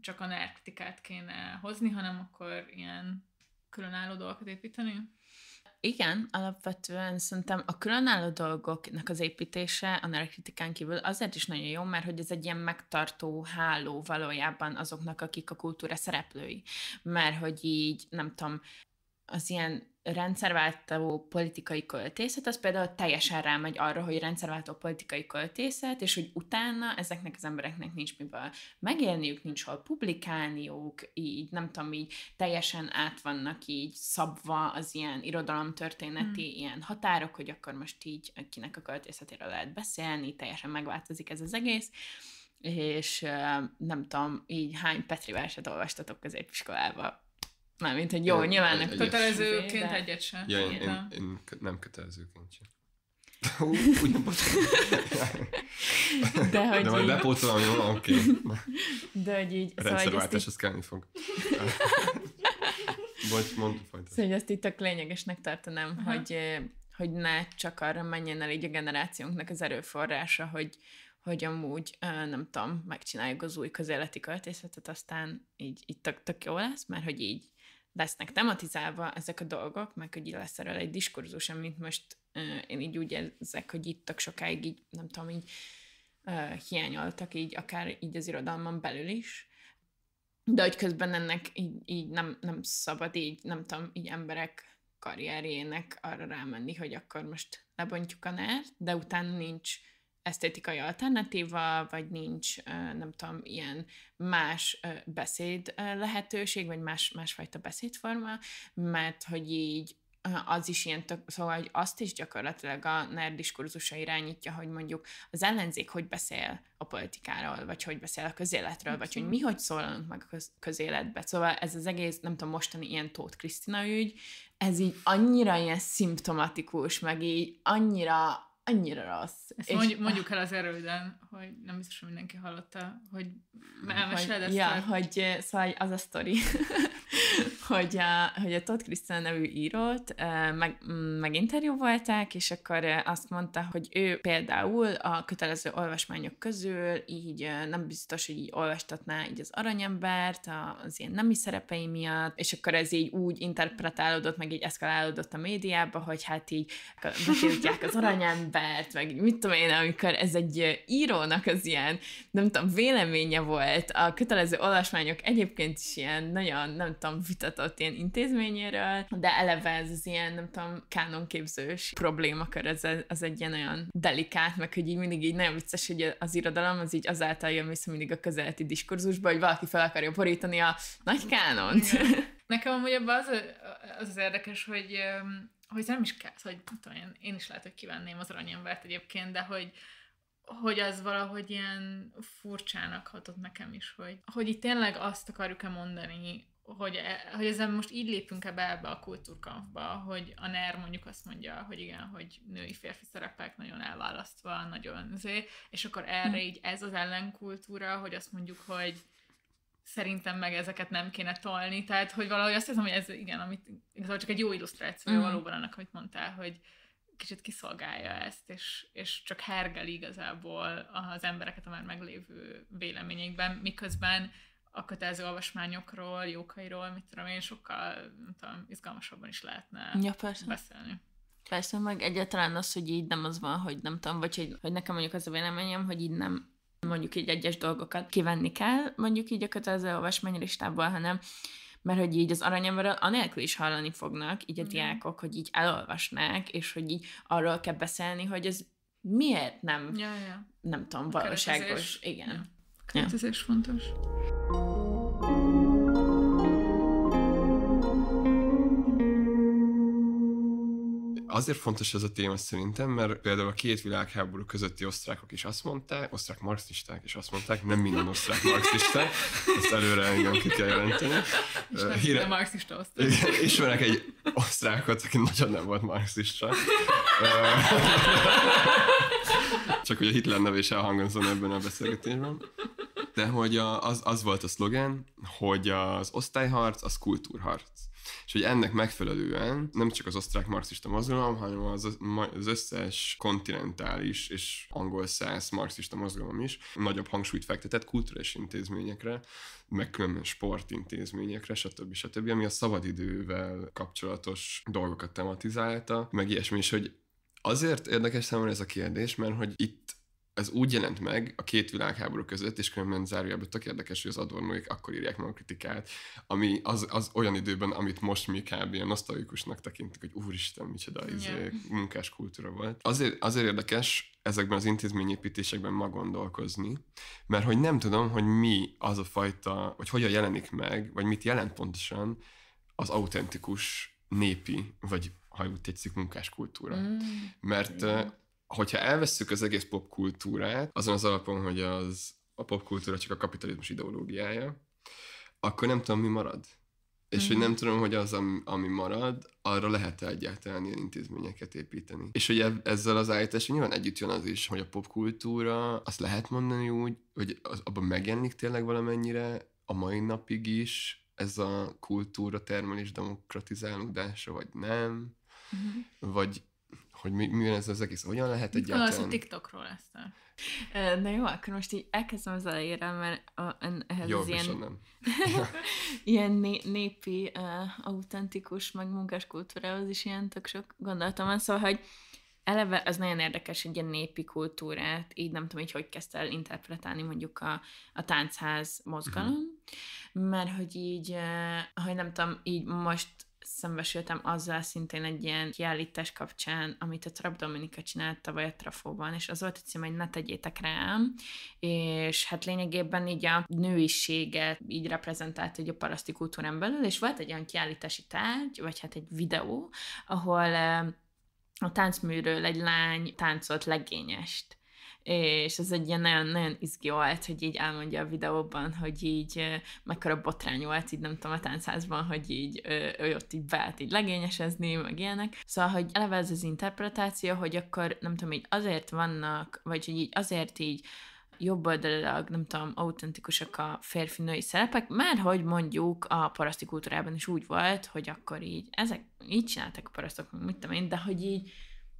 csak a nerktikát kéne hozni, hanem akkor ilyen különálló dolgokat építeni igen, alapvetően szerintem a különálló dolgoknak az építése a nerkritikán kívül azért is nagyon jó, mert hogy ez egy ilyen megtartó háló valójában azoknak, akik a kultúra szereplői. Mert hogy így, nem tudom, az ilyen rendszerváltó politikai költészet, az például teljesen rámegy arra, hogy rendszerváltó politikai költészet, és hogy utána ezeknek az embereknek nincs miből megélniük, nincs hol publikálniuk, így nem tudom, így teljesen át vannak így szabva az ilyen irodalomtörténeti hmm. ilyen határok, hogy akkor most így kinek a költészetéről lehet beszélni, teljesen megváltozik ez az egész és nem tudom, így hány Petri verset olvastatok középiskolába Mármint, hogy jó, én, nyilván nem kötelezőként egyet, egyet sem. Ja, én, én, én, nem kötelezőként sem. úgy, De, hogy De majd bepótolom, jó, oké. Okay. De hogy így... Szóval, rendszerváltás, szóval az kellni fog. Bocs, mondd folytatod. Szóval, hogy azt itt a lényegesnek tartanám, Aha. hogy, eh, hogy ne csak arra menjen el így a generációnknak az erőforrása, hogy, hogy amúgy, eh, nem tudom, megcsináljuk az új közéleti költészetet, aztán így, így tök, tök jó lesz, mert hogy így lesznek tematizálva ezek a dolgok, meg hogy lesz erről egy diskurzus, amit most uh, én így úgy érzek, hogy itt tök sokáig így, nem tudom, így uh, hiányoltak így, akár így az irodalmon belül is, de hogy közben ennek így, így nem, nem szabad így, nem tudom, így emberek karrierjének arra rámenni, hogy akkor most lebontjuk a nert, de utána nincs esztétikai alternatíva, vagy nincs, nem tudom, ilyen más beszéd lehetőség, vagy más, másfajta beszédforma, mert hogy így az is ilyen, tök, szóval hogy azt is gyakorlatilag a nerdiskurzusa irányítja, hogy mondjuk az ellenzék hogy beszél a politikáról, vagy hogy beszél a közéletről, Abszolút. vagy hogy mi hogy szólunk meg a köz, közéletbe. Szóval ez az egész, nem tudom, mostani ilyen Tóth Krisztina ügy, ez így annyira ilyen szimptomatikus, meg így annyira annyira rossz. Ezt és mondjuk, mondjuk el az erőden, hogy nem biztos, hogy mindenki hallotta, hogy elmeséled ezt. Ja, hogy szóval az a sztori, hogy a, hogy a Todd Christian nevű írót meg, mm, meginterjúvolták, és akkor azt mondta, hogy ő például a kötelező olvasmányok közül így nem biztos, hogy így olvastatná így az aranyembert, az ilyen nemi szerepei miatt, és akkor ez így úgy interpretálódott, meg így eszkalálódott a médiába, hogy hát így betiltják az aranyembert, meg így mit tudom én, amikor ez egy írónak az ilyen, nem tudom, véleménye volt, a kötelező olvasmányok egyébként is ilyen nagyon, nem tudom, vitat ott ilyen intézményéről, de eleve ez az ilyen, nem tudom, kánonképzős problémakör, ez, az egy ilyen olyan delikát, meg hogy így mindig így nagyon vicces, hogy az irodalom az így azáltal jön vissza mindig a közeleti diskurzusba, hogy valaki fel akarja borítani a nagy kánont. Nekem amúgy abban az, az az érdekes, hogy hogy nem is kell, hogy szóval, tudom, én, én is lehet, hogy kivenném az aranyembert egyébként, de hogy, hogy az valahogy ilyen furcsának hatott nekem is, hogy, hogy itt tényleg azt akarjuk-e mondani hogy, e, hogy ezen most így lépünk ebbe, ebbe a kultúrkampba, hogy a NER mondjuk azt mondja, hogy igen, hogy női férfi szerepek nagyon elválasztva, nagyon zé, és akkor erre így ez az ellenkultúra, hogy azt mondjuk, hogy szerintem meg ezeket nem kéne tolni, tehát hogy valahogy azt hiszem, hogy ez igen, amit igazából csak egy jó illusztráció mm. valóban annak, amit mondtál, hogy kicsit kiszolgálja ezt, és, és csak hergeli igazából az embereket a már meglévő véleményekben, miközben a kötelező olvasmányokról, jókairól, mit tudom én, sokkal nem tudom, izgalmasabban is lehetne ja, persze. beszélni. Persze, meg egyáltalán az, hogy így nem az van, hogy nem tudom, vagy hogy, hogy nekem mondjuk az a véleményem, hogy így nem mondjuk így egyes dolgokat kivenni kell, mondjuk így a kötelező olvasmánylistából, hanem mert hogy így az aranyemről anélkül is hallani fognak így a mm. diákok, hogy így elolvasnák, és hogy így arról kell beszélni, hogy ez miért nem, ja, ja. nem tudom, valóságos. Igen. Ja. ja. fontos. Azért fontos ez a téma szerintem, mert például a két világháború közötti osztrákok is azt mondták, osztrák marxisták is azt mondták, nem minden osztrák marxisták, ezt előre engem ki kell jelenteni. És nem Híre... marxista osztrák. Ismerek egy osztrákot, aki nagyon nem volt marxista. Csak hogy a Hitler nevés elhangozom ebben a beszélgetésben de hogy a, az, az volt a szlogen, hogy az osztályharc az kultúrharc. És hogy ennek megfelelően nem csak az osztrák marxista mozgalom, hanem az, az összes kontinentális és angol száz marxista mozgalom is nagyobb hangsúlyt fektetett kulturális intézményekre, meg különben sportintézményekre, stb. stb., ami a szabadidővel kapcsolatos dolgokat tematizálta, meg ilyesmi, is, hogy azért érdekes számomra ez a kérdés, mert hogy itt ez úgy jelent meg a két világháború között, és különben zárójelben tök érdekes, hogy az adornóik akkor írják meg a kritikát, ami az, az olyan időben, amit most mi kb. ilyen nosztalikusnak tekintik, hogy úristen, micsoda yeah. izé, munkás kultúra volt. Azért, azért érdekes ezekben az intézményépítésekben ma gondolkozni, mert hogy nem tudom, hogy mi az a fajta, vagy hogyan jelenik meg, vagy mit jelent pontosan az autentikus népi, vagy ha úgy tetszik, munkáskultúra. Mm. Mert hogyha elvesszük az egész popkultúrát, azon az alapon, hogy az a popkultúra csak a kapitalizmus ideológiája, akkor nem tudom, mi marad. És mm-hmm. hogy mhm. nem tudom, hogy az, ami marad, arra lehet egyáltalán ilyen intézményeket építeni. És hogy ezzel az állítás nyilván együtt jön az is, hogy a popkultúra, azt lehet mondani úgy, hogy az, abban megjelenik tényleg valamennyire a mai napig is ez a kultúra termelés demokratizálódása, vagy nem, mm-hmm. vagy hogy mi, mi ez az egész, hogyan lehet egy Az a TikTokról ezt a... Na jó, akkor most így elkezdem az elejére, mert a, ehhez jó, az ilyen, nem. ilyen né, népi, uh, autentikus, meg munkás kultúrához is ilyen tök sok gondoltam van, szóval, hogy eleve az nagyon érdekes, egy ilyen népi kultúrát, így nem tudom, hogy hogy kezdte el interpretálni mondjuk a, a táncház mozgalom, uh-huh. mert hogy így, hogy nem tudom, így most szembesültem azzal szintén egy ilyen kiállítás kapcsán, amit a Trap Dominika csinált tavaly a Trafóban, és az volt a cím, hogy ne tegyétek rám, és hát lényegében így a nőiséget így reprezentált így a paraszti kultúrán belül, és volt egy olyan kiállítási tárgy, vagy hát egy videó, ahol eh, a táncműről egy lány táncolt legényest és ez egy ilyen nagyon-nagyon izgi volt, hogy így elmondja a videóban, hogy így mekkora botrány volt, így nem tudom, a táncházban, hogy így ő ott így beállt így legényesezni, meg ilyenek. Szóval, hogy eleve ez az interpretáció, hogy akkor nem tudom, így azért vannak, vagy hogy így azért így jobboldalilag, nem tudom, autentikusak a férfi-női szerepek, mert hogy mondjuk a paraszti kultúrában is úgy volt, hogy akkor így ezek, így csináltak a parasztok, mit tudom én, de hogy így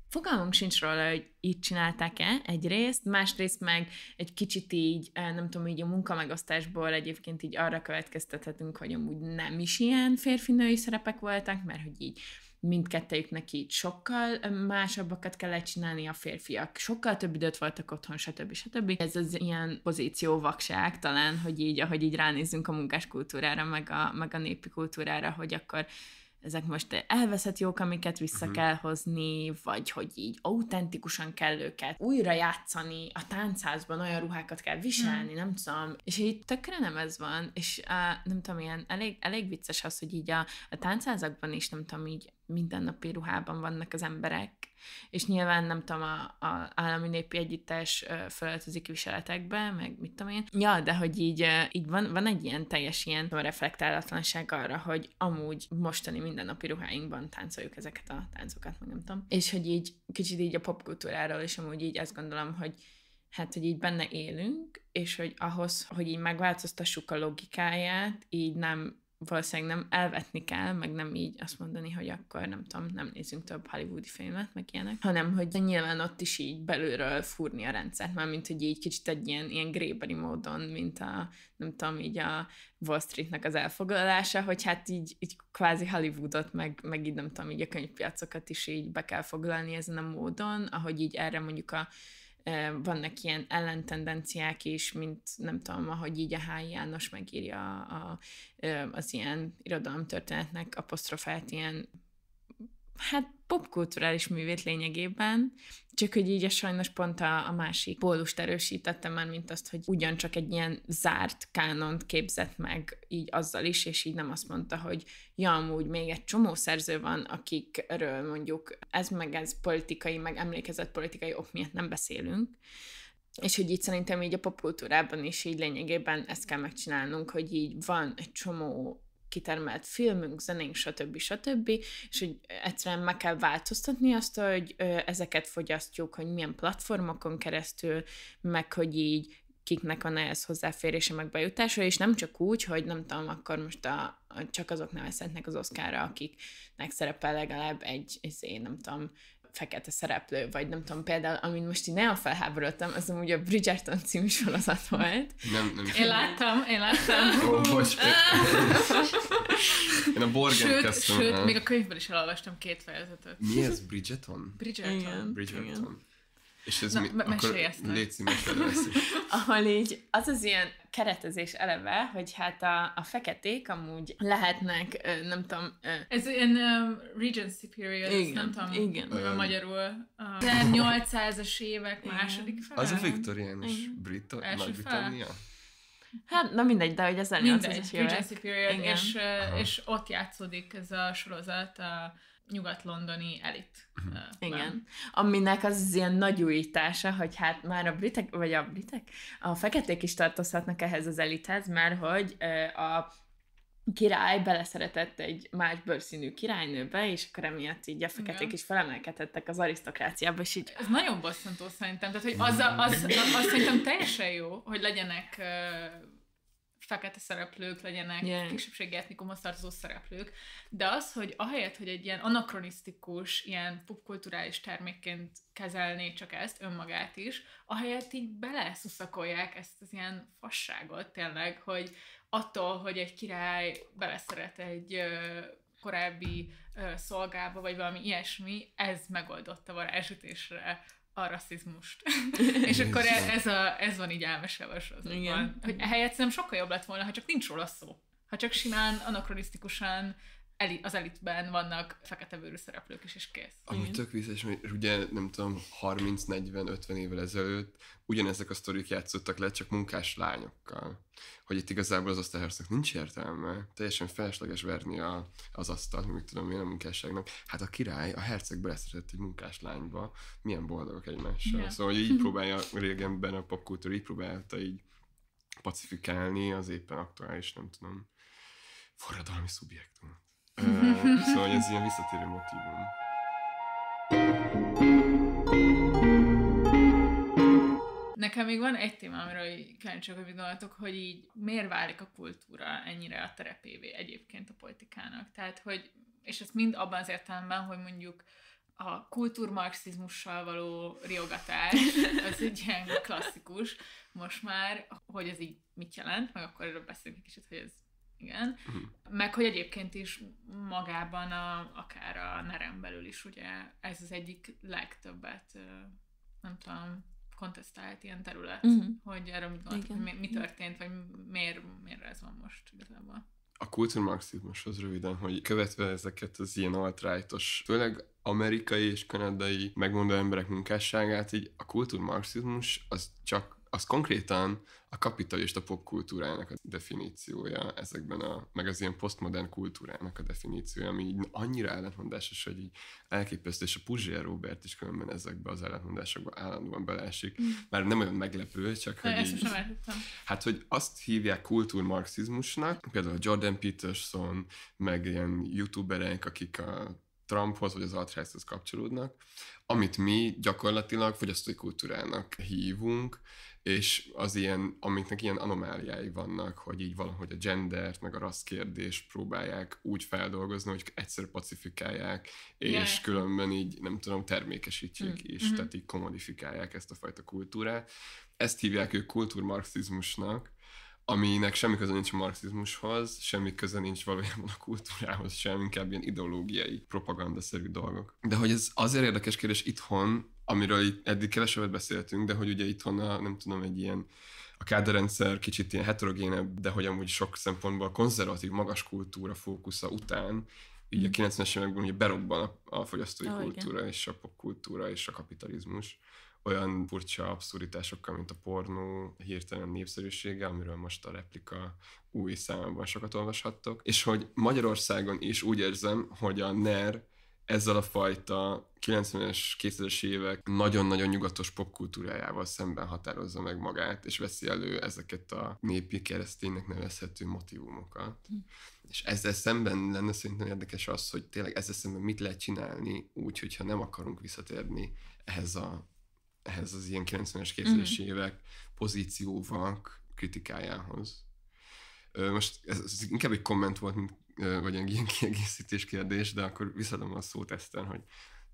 fogalmunk sincs róla, hogy így csinálták-e egyrészt, másrészt meg egy kicsit így, eh, nem tudom, így a munkamegosztásból egyébként így arra következtethetünk, hogy amúgy nem is ilyen férfinői szerepek voltak, mert hogy így mindkettejüknek így sokkal eh, másabbakat kellett csinálni a férfiak, sokkal több időt voltak otthon, stb. stb. Ez az ilyen pozíció vakság talán, hogy így, ahogy így ránézzünk a kultúrára, meg a, meg a népi kultúrára, hogy akkor ezek most elveszett jók, amiket vissza uh-huh. kell hozni, vagy hogy így autentikusan kell őket újra játszani, a táncházban olyan ruhákat kell viselni, uh-huh. nem tudom. És így tökre nem ez van, és uh, nem tudom, ilyen elég, elég vicces az, hogy így a, a táncházakban is, nem tudom, így mindennapi ruhában vannak az emberek, és nyilván nem tudom, a, a állami népi együttes felöltözik viseletekbe, meg mit tudom én. Ja, de hogy így, így van, van egy ilyen teljes ilyen reflektálatlanság arra, hogy amúgy mostani mindennapi ruháinkban táncoljuk ezeket a táncokat, meg nem tudom. És hogy így kicsit így a popkultúráról, és amúgy így azt gondolom, hogy hát, hogy így benne élünk, és hogy ahhoz, hogy így megváltoztassuk a logikáját, így nem valószínűleg nem elvetni kell, meg nem így azt mondani, hogy akkor nem tudom, nem nézünk több hollywoodi filmet, meg ilyenek, hanem hogy nyilván ott is így belülről fúrni a rendszert, már mint hogy így kicsit egy ilyen, ilyen gréberi módon, mint a, nem tudom, így a Wall Streetnek az elfoglalása, hogy hát így, így kvázi Hollywoodot, meg, meg így nem tudom, így a könyvpiacokat is így be kell foglalni ezen a módon, ahogy így erre mondjuk a vannak ilyen ellentendenciák is, mint nem tudom, ahogy így a Háj János megírja a, a, az ilyen irodalomtörténetnek apostrofált ilyen hát popkulturális művét lényegében, csak hogy így a sajnos pont a, a másik pólust erősítette már, mint azt, hogy ugyancsak egy ilyen zárt kánont képzett meg így azzal is, és így nem azt mondta, hogy ja, amúgy még egy csomó szerző van, akikről mondjuk ez meg ez politikai, meg emlékezett politikai ok miatt nem beszélünk, és hogy így szerintem így a popkultúrában is így lényegében ezt kell megcsinálnunk, hogy így van egy csomó kitermelt filmünk, zenénk, stb. stb. És hogy egyszerűen meg kell változtatni azt, hogy ezeket fogyasztjuk, hogy milyen platformokon keresztül, meg hogy így kiknek van ehhez hozzáférése, meg bejutása, és nem csak úgy, hogy nem tudom, akkor most a, a csak azok nevezhetnek az oszkára, akiknek szerepel legalább egy, én izé, nem tudom, fekete szereplő, vagy nem tudom, például, amit most így nagyon felháborodtam, az amúgy a Bridgerton című sorozat volt. Nem, nem. Én láttam, én láttam. Ó, most Én a Borgen sőt, kezdtem. Sőt, el. még a könyvben is elolvastam két fejezetet. Mi ez? Bridgeton? bridgeton Igen. Bridgeton. Igen. És ez Na, mi, akkor is. Ahol így az az ilyen keretezés eleve, hogy hát a, a feketék amúgy lehetnek, nem tudom... Ez ilyen um, Regency period, igen, nem tudom, igen. um, magyarul. Um, 1800-as évek igen. második fele. Az a és brit, Nagy-Britannia? Hát, na mindegy, de hogy ez Mindegy, Regency Period, Igen. és, és ott játszódik ez a sorozat, a nyugat-londoni elit. Mhm. Igen. Aminek az, az ilyen nagy újítása, hogy hát már a britek, vagy a britek, a feketék is tartozhatnak ehhez az elithez, mert hogy a király beleszeretett egy más bőrszínű királynőbe, és akkor emiatt így a feketék Igen. is felemelkedhettek az arisztokráciába, és így... Ez nagyon bosszantó szerintem, tehát hogy mm. az, a, az, az, az szerintem teljesen jó, hogy legyenek uh, fekete szereplők, legyenek yeah. kisebbségi etnikumhoz tartozó szereplők, de az, hogy ahelyett, hogy egy ilyen anakronisztikus, ilyen popkulturális termékként kezelné csak ezt, önmagát is, ahelyett így beleszuszakolják ezt az ilyen fasságot tényleg, hogy, attól, hogy egy király beleszeret egy korábbi szolgába, vagy valami ilyesmi, ez megoldotta varázsütésre a rasszizmust. és akkor ez, a, ez van így elmesélve a sorozatban. Hogy ehelyett szerintem sokkal jobb lett volna, ha csak nincs róla szó. Ha csak simán, anakronisztikusan elit, az elitben vannak fekete bőrű szereplők is, és kész. Amúgy tök vízes, és ugye nem tudom, 30-40-50 évvel ezelőtt ugyanezek a sztorik játszottak le, csak munkás lányokkal. Hogy itt igazából az asztalharcnak nincs értelme, teljesen felesleges verni a, az asztalt, mit tudom én a munkásságnak. Hát a király a herceg beleszeretett egy munkás lányba, milyen boldogok egymással. Yeah. Szóval hogy így próbálja régenben a popkultúra, így próbálta így pacifikálni az éppen aktuális, nem tudom, forradalmi szubjektumot szóval ez ilyen visszatérő motivum. Nekem még van egy téma, amiről csak, hogy gondoltok, hogy így miért válik a kultúra ennyire a terepévé egyébként a politikának. Tehát, hogy, és ez mind abban az értelemben, hogy mondjuk a kultúrmarxizmussal való riogatás, az egy ilyen klasszikus most már, hogy ez így mit jelent, meg akkor erről beszélünk egy kicsit, hogy ez igen. Mhm. Meg hogy egyébként is magában, a, akár a nerem belül is, ugye ez az egyik legtöbbet, nem tudom, kontesztált ilyen terület, uh-huh. hogy erről mit gondolt, mi, mi történt, vagy miért, miért ez van most igazából. A az röviden, hogy követve ezeket az ilyen altrájtos, főleg amerikai és kanadai megmondó emberek munkásságát, így a kultúrmarxizmus az csak az konkrétan a kapitalista popkultúrának a definíciója ezekben a, meg az ilyen posztmodern kultúrának a definíciója, ami így annyira ellentmondásos, hogy így elképesztő, és a Puzsér Robert is különben ezekbe az ellentmondásokba állandóan beleesik. Mm. Már nem olyan meglepő, csak hogy így, sem Hát, hogy azt hívják kultúrmarxizmusnak, például a Jordan Peterson, meg ilyen youtuberek, akik a Trumphoz vagy az alt kapcsolódnak, amit mi gyakorlatilag fogyasztói kultúrának hívunk, és az ilyen, amiknek ilyen anomáliái vannak, hogy így valahogy a gendert, meg a rassz kérdést próbálják úgy feldolgozni, hogy egyszer pacifikálják, és yeah. különben így, nem tudom, termékesítsék mm. is, mm-hmm. tehát így komodifikálják ezt a fajta kultúrát. Ezt hívják ők kultúrmarxizmusnak, aminek semmi köze nincs a marxizmushoz, semmi köze nincs valójában a kultúrához sem, inkább ilyen ideológiai, propagandaszerű dolgok. De hogy ez azért érdekes kérdés itthon, amiről itt eddig kevesebbet beszéltünk, de hogy ugye itthon a, nem tudom, egy ilyen a káderrendszer kicsit ilyen heterogénebb, de hogy amúgy sok szempontból konzervatív, magas kultúra fókusza után így a 90-es mhm. években ugye berobban a, a fogyasztói oh, kultúra igen. és a popkultúra és a kapitalizmus olyan furcsa abszurditásokkal, mint a pornó hirtelen népszerűsége, amiről most a replika új számában sokat olvashattok, és hogy Magyarországon is úgy érzem, hogy a NER ezzel a fajta 90-es, 2000-es évek nagyon-nagyon nyugatos popkultúrájával szemben határozza meg magát, és veszi elő ezeket a népi kereszténynek nevezhető motivumokat. Mm. És ezzel szemben lenne szerintem érdekes az, hogy tényleg ezzel szemben mit lehet csinálni úgy, hogyha nem akarunk visszatérni ehhez, a, ehhez az ilyen 90-es, 2000-es mm évek pozícióval, kritikájához. Most ez, ez inkább egy komment volt, mint vagy egy ilyen kiegészítés kérdés, de akkor visszadom a szót Eszten, hogy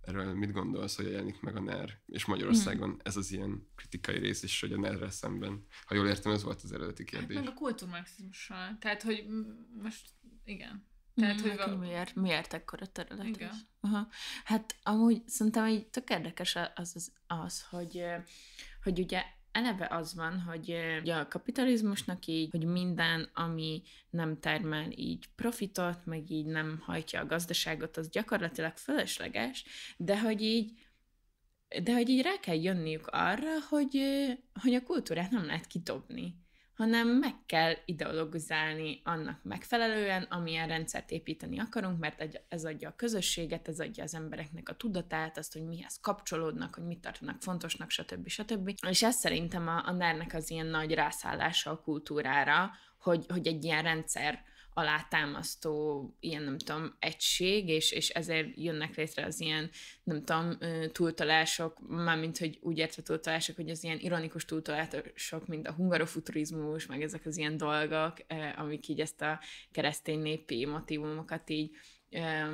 erről mit gondolsz, hogy jelenik meg a NER, és Magyarországon mm. ez az ilyen kritikai rész is, hogy a ner szemben. Ha jól értem, ez volt az eredeti kérdés. Hát meg a kulturmarxizmussal. Tehát, hogy most igen. Mm, Tehát, mm, hogy hát val- miért, miért ekkor a terület igen. Aha. Hát amúgy szerintem egy tök érdekes az, az, az hogy, hogy ugye eleve az van, hogy a kapitalizmusnak így, hogy minden, ami nem termel így profitot, meg így nem hajtja a gazdaságot, az gyakorlatilag fölösleges, de hogy így de hogy így rá kell jönniük arra, hogy, hogy a kultúrát nem lehet kidobni hanem meg kell ideologizálni annak megfelelően, amilyen rendszert építeni akarunk, mert ez adja a közösséget, ez adja az embereknek a tudatát, azt, hogy mihez kapcsolódnak, hogy mit tartanak fontosnak, stb. stb. És ez szerintem a, a ner az ilyen nagy rászállása a kultúrára, hogy, hogy egy ilyen rendszer alátámasztó ilyen, nem tudom, egység, és, és ezért jönnek létre az ilyen, nem tudom, túltalások, mármint, hogy úgy értve túltalások, hogy az ilyen ironikus túltalások, mint a hungarofuturizmus, meg ezek az ilyen dolgok, amik így ezt a keresztény népi motivumokat így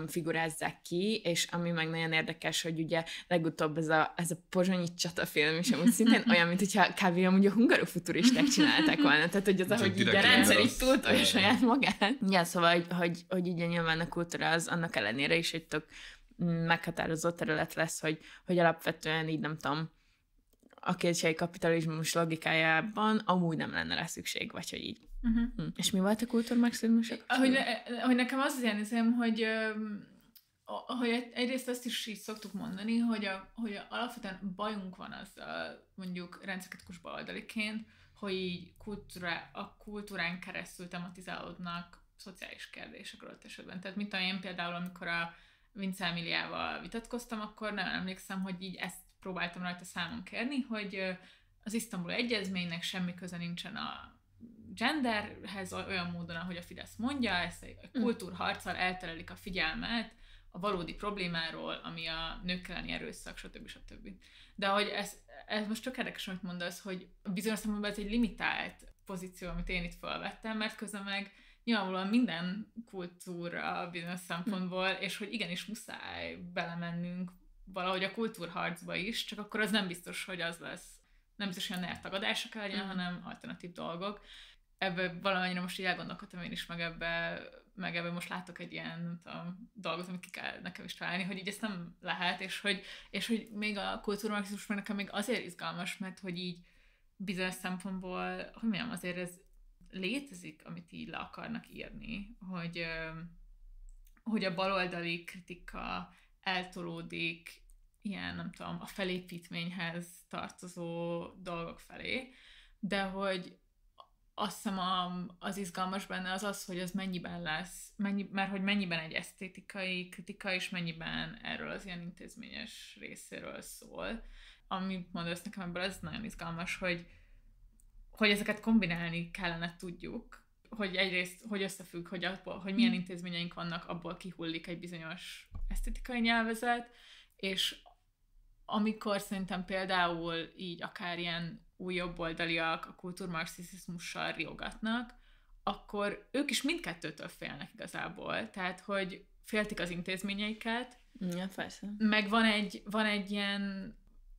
figurázzák ki, és ami meg nagyon érdekes, hogy ugye legutóbb ez a, ez a pozsonyi csatafilm is amúgy szintén olyan, mint hogyha kb. amúgy a hungarofuturisták csinálták volna, tehát hogy az, ahogy így a rendszer így túltolja saját magát. Ja, szóval, hogy, hogy, hogy ugye nyilván a kultúra az annak ellenére is egy tök mm, meghatározó terület lesz, hogy, hogy alapvetően így nem tudom, a kétségi kapitalizmus logikájában amúgy nem lenne rá szükség, vagy hogy így Uh-huh. Hm. És mi volt a kultúrmaximumsok? Hogy, ne, hogy nekem az az érzem, hogy hogy egyrészt azt is így szoktuk mondani, hogy, a, hogy a, alapvetően bajunk van azzal, mondjuk rendszerkritikus baloldaliként, hogy így kultúra, a kultúrán keresztül tematizálódnak szociális kérdések ott esetben. Tehát mit én például, amikor a Vince Emiliával vitatkoztam, akkor nem emlékszem, hogy így ezt próbáltam rajta számon kérni, hogy az Isztambul Egyezménynek semmi köze nincsen a genderhez olyan módon, ahogy a Fidesz mondja, ezt egy mm. kultúrharccal elterelik a figyelmet a valódi problémáról, ami a nők elleni erőszak, stb. stb. De hogy ez, ez most csak érdekes, amit mondasz, hogy bizonyos szempontból ez egy limitált pozíció, amit én itt felvettem, mert közben meg nyilvánvalóan minden kultúra bizonyos szempontból, és hogy igenis muszáj belemennünk valahogy a kultúrharcba is, csak akkor az nem biztos, hogy az lesz nem biztos, hogy a nertagadása kell legyen, mm. hanem alternatív dolgok ebbe valamennyire most így elgondolkodtam én is, meg ebbe, meg ebbe most látok egy ilyen, nem tudom, dolgot, amit ki kell nekem is találni, hogy így ezt nem lehet, és hogy, és hogy még a kultúrmarxizmus meg nekem még azért izgalmas, mert hogy így bizonyos szempontból, hogy mondjam, azért ez létezik, amit így le akarnak írni, hogy, hogy a baloldali kritika eltolódik ilyen, nem tudom, a felépítményhez tartozó dolgok felé, de hogy azt hiszem a, az izgalmas benne az az, hogy az mennyiben lesz, mennyi, mert hogy mennyiben egy esztétikai kritika, és mennyiben erről az ilyen intézményes részéről szól. Amit mondasz nekem ebből, ez nagyon izgalmas, hogy, hogy ezeket kombinálni kellene tudjuk, hogy egyrészt, hogy összefügg, hogy, abból, hogy milyen mm. intézményeink vannak, abból kihullik egy bizonyos esztetikai nyelvezet, és amikor szerintem például így akár ilyen új jobboldaliak a kultúrmarxizmussal riogatnak, akkor ők is mindkettőtől félnek igazából. Tehát, hogy féltik az intézményeiket. Mm, ja, persze. Meg van egy, van egy ilyen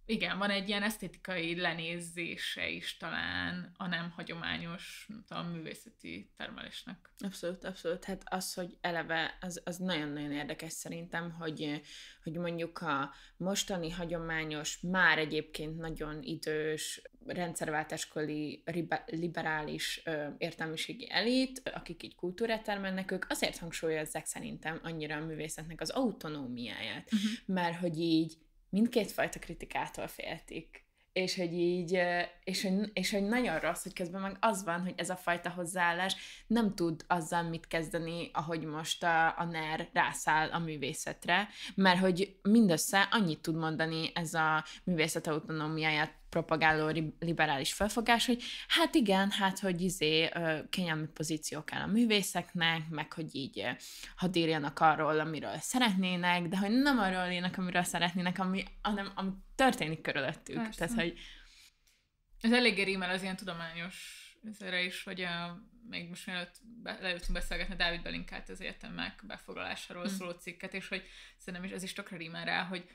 igen, van egy ilyen esztétikai lenézése is talán a nem hagyományos, nem tudom, művészeti termelésnek. Abszolút, abszolút. Hát az, hogy eleve, az, az nagyon-nagyon érdekes szerintem, hogy, hogy mondjuk a mostani hagyományos, már egyébként nagyon idős, rendszerváltáskori liberális értelmiségi elit, akik így kultúrát termelnek, ők azért hangsúlyozzák szerintem annyira a művészetnek az autonómiáját, uh-huh. mert hogy így mindkét fajta kritikától féltik. És hogy így, és hogy, és hogy nagyon rossz, hogy közben meg az van, hogy ez a fajta hozzáállás nem tud azzal mit kezdeni, ahogy most a, a NER rászáll a művészetre, mert hogy mindössze annyit tud mondani ez a művészet autonómiáját propagáló liberális felfogás, hogy hát igen, hát hogy izé kényelmi pozíció kell a művészeknek, meg hogy így hadd írjanak arról, amiről szeretnének, de hogy nem arról írnak, amiről szeretnének, ami, hanem ami történik körülöttük. Persze. Tehát, hogy... Ez eléggé rímel az ilyen tudományos ezre is, hogy a, még most mielőtt be, leültünk beszélgetni Dávid Belinkát az egyetemek befoglalásáról mm. szóló cikket, és hogy szerintem is ez is tökre rímel rá, hogy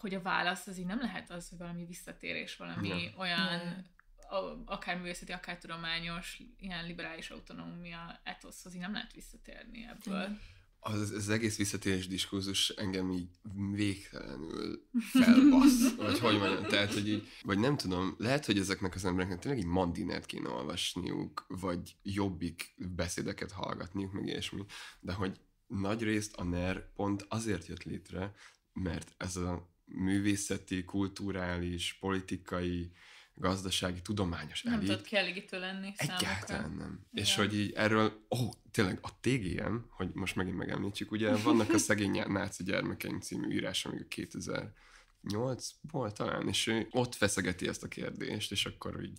hogy a válasz az így nem lehet az, hogy valami visszatérés, valami ja. olyan, A, akár művészeti, akár tudományos, ilyen liberális autonómia etoszhoz így nem lehet visszatérni ebből. Az, az egész visszatérés diskurzus engem így végtelenül felbassz, vagy hogy mondjam, tehát, hogy így, vagy nem tudom, lehet, hogy ezeknek az embereknek tényleg egy mandinert kéne olvasniuk, vagy jobbik beszédeket hallgatniuk, meg ilyesmi, de hogy nagy részt a NER pont azért jött létre, mert ez a művészeti, kulturális, politikai, gazdasági, tudományos nem elit. Nem tudod kielégítő lenni Egyáltalán nem. Igen. És hogy így erről, ó, oh, tényleg a TGM, hogy most megint megemlítsük, ugye vannak a Szegény náci gyermekeim című írás, amíg a 2008 volt talán, és ő ott feszegeti ezt a kérdést, és akkor így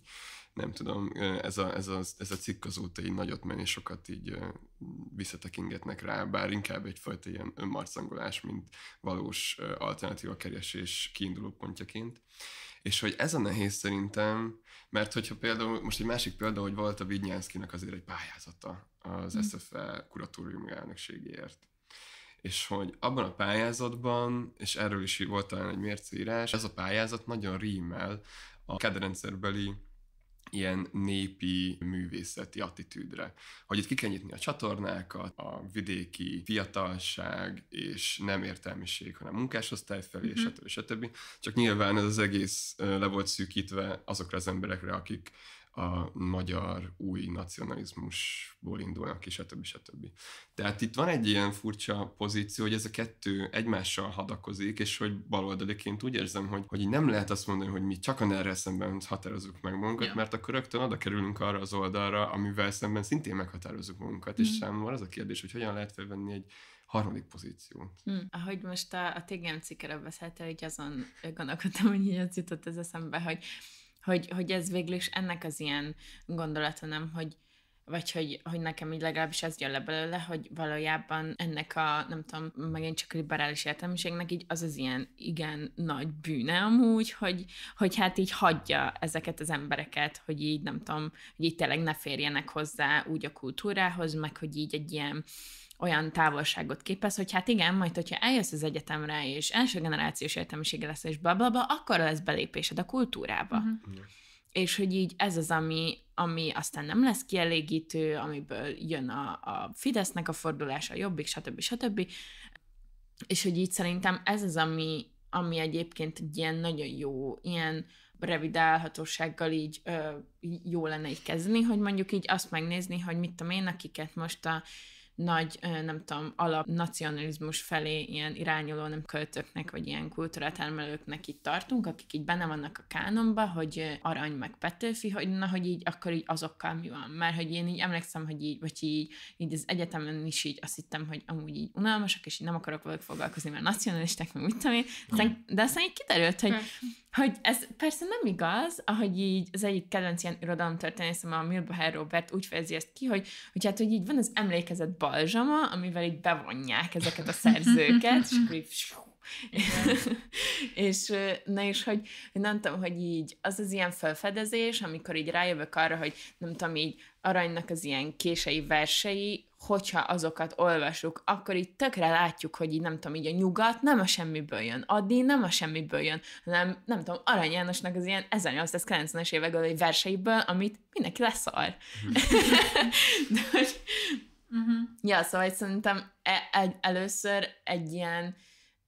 nem tudom, ez a, ez a, ez a cikk azóta így nagyot menni, sokat így visszatekingetnek rá, bár inkább egyfajta ilyen önmarcangolás, mint valós alternatíva keresés kiinduló pontjaként. És hogy ez a nehéz szerintem, mert hogyha például, most egy másik példa, hogy volt a Vidnyánszkinak azért egy pályázata az mm. SFE kuratórium elnökségéért és hogy abban a pályázatban, és erről is volt talán egy mércírás, ez a pályázat nagyon rímel a kedrendszerbeli ilyen népi művészeti attitűdre. Hogy itt kikenyitni nyitni a csatornákat, a vidéki fiatalság és nem értelmiség, hanem munkásosztály felé, mm-hmm. stb. stb. Csak nyilván ez az egész le volt szűkítve azokra az emberekre, akik a magyar új nacionalizmusból indulnak ki, stb. stb. Tehát itt van egy ilyen furcsa pozíció, hogy ez a kettő egymással hadakozik, és hogy baloldaliként úgy érzem, hogy, hogy nem lehet azt mondani, hogy mi csak a nerre szemben határozzuk meg magunkat, yeah. mert akkor rögtön oda kerülünk arra az oldalra, amivel szemben szintén meghatározzuk magunkat, mm. és mhm. számomra az a kérdés, hogy hogyan lehet felvenni egy harmadik pozíció. Hmm. Ahogy most a, a TGM cikkerről beszéltél, így azon gondolkodtam, hogy így az jutott ez eszembe, hogy hogy, hogy ez végül is ennek az ilyen gondolata nem, hogy vagy hogy, hogy nekem így legalábbis az jön le belőle, hogy valójában ennek a, nem tudom, megint csak liberális értelmiségnek így az az ilyen igen nagy bűne amúgy, hogy, hogy hát így hagyja ezeket az embereket, hogy így nem tudom, hogy így tényleg ne férjenek hozzá úgy a kultúrához, meg hogy így egy ilyen olyan távolságot képez, hogy hát igen, majd, hogyha eljössz az egyetemre, és első generációs értelmisége lesz, és blablabla, bla, bla, akkor lesz belépésed a kultúrába. Uh-huh. És hogy így ez az, ami, ami aztán nem lesz kielégítő, amiből jön a, a Fidesznek a fordulása, a Jobbik, stb. stb. És hogy így szerintem ez az, ami, ami egyébként egy ilyen nagyon jó, ilyen revidálhatósággal így ö, jó lenne így kezdeni, hogy mondjuk így azt megnézni, hogy mit tudom én, akiket most a nagy, nem tudom, alapnacionalizmus felé ilyen irányuló nem költőknek, vagy ilyen kultúratermelőknek itt tartunk, akik így benne vannak a kánonba, hogy Arany meg Petőfi, hogy na, hogy így akkor így azokkal mi van. Mert hogy én így emlékszem, hogy így, vagy így, így az egyetemen is így azt hittem, hogy amúgy így unalmasak, és így nem akarok velük foglalkozni, mert nacionalisták, meg mit tudom én. De aztán így kiderült, hogy hm hogy ez persze nem igaz, ahogy így az egyik kedvenc ilyen irodalomtörténészem, a Milbaher Robert úgy fejezi ezt ki, hogy, hogy hát, hogy így van az emlékezet balzsama, amivel így bevonják ezeket a szerzőket, és akkor így és na és hogy nem tudom, hogy így az az ilyen felfedezés, amikor így rájövök arra, hogy nem tudom, így aranynak az ilyen kései versei, hogyha azokat olvasuk, akkor így tökre látjuk, hogy így nem tudom, így a nyugat nem a semmiből jön, addig nem a semmiből jön, hanem nem tudom, Arany Jánosnak az ilyen 1890-es évekből egy verseiből, amit mindenki leszar. Mhm. De, hogy, uh-huh. Ja, szóval szerintem el- először egy ilyen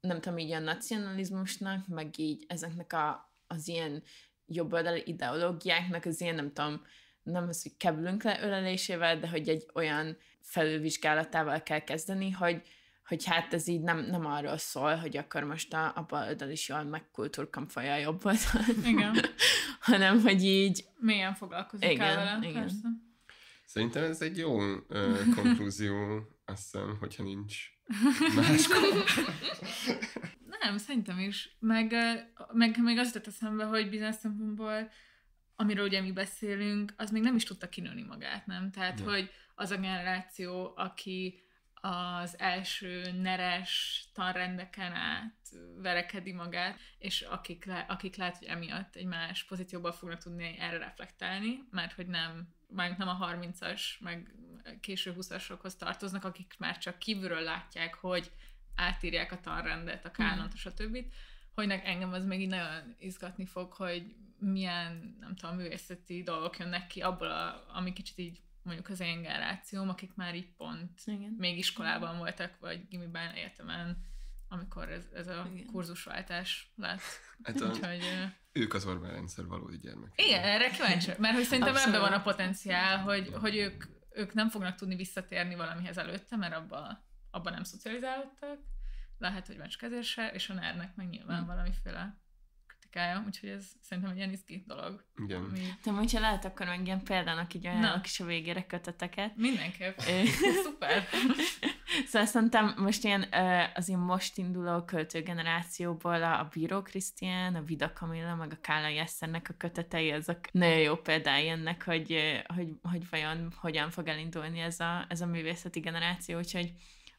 nem tudom, így a nacionalizmusnak, meg így ezeknek a, az ilyen jobboldali ideológiáknak, az ilyen nem tudom, nem az, hogy kevülünk le ölelésével, de hogy egy olyan felülvizsgálatával kell kezdeni, hogy, hogy hát ez így nem, nem arról szól, hogy akkor most a, a baloldal is jól megkultúrkamfolja a jobb oldal. igen. hanem hogy így... milyen foglalkozik igen, el vele, igen. persze. Szerintem ez egy jó ö, konklúzió, azt hiszem, hogyha nincs Nem, szerintem is. Meg, meg még az jutott eszembe, hogy bizonyos szempontból, amiről ugye mi beszélünk, az még nem is tudta kinőni magát, nem? Tehát, ja. hogy az a generáció, aki az első neres tanrendeken át verekedi magát, és akik, le, akik lehet, hogy emiatt egy más pozícióban fognak tudni erre reflektálni, mert hogy nem már nem a 30-as, meg késő 20-asokhoz tartoznak, akik már csak kívülről látják, hogy átírják a tanrendet, a kánont, mm. stb. Hogy engem az még így nagyon izgatni fog, hogy milyen, nem tudom, művészeti dolgok jönnek ki abból, a, ami kicsit így mondjuk az én generációm, akik már így pont Igen. még iskolában voltak, vagy gimiben, egyetemen, amikor ez, ez a Igen. kurzusváltás lett. Hát a, Úgyhogy, ők az Orbán rendszer valódi gyermek. Igen, erre kíváncsi, mert hogy szerintem Abszolút. ebben van a potenciál, hogy, hogy ők, ők nem fognak tudni visszatérni valamihez előtte, mert abban abba nem szocializálódtak, lehet, hogy már csak ezért se, és a nernek meg nyilván hm. valamiféle sapkája, úgyhogy ez szerintem egy ilyen iszki dolog. Igen. Ami... Tudom, hogyha lehet akkor meg ilyen példának így olyanok is a végére köteteket. Mindenképp. Szuper. szóval szerintem most ilyen, az én most induló költőgenerációból a, a Bíró Krisztián, a Vida Kamilla, meg a Kála Jesszernek a kötetei, azok nagyon jó példái ennek, hogy, hogy, hogy vajon hogyan fog elindulni ez a, ez a művészeti generáció, úgyhogy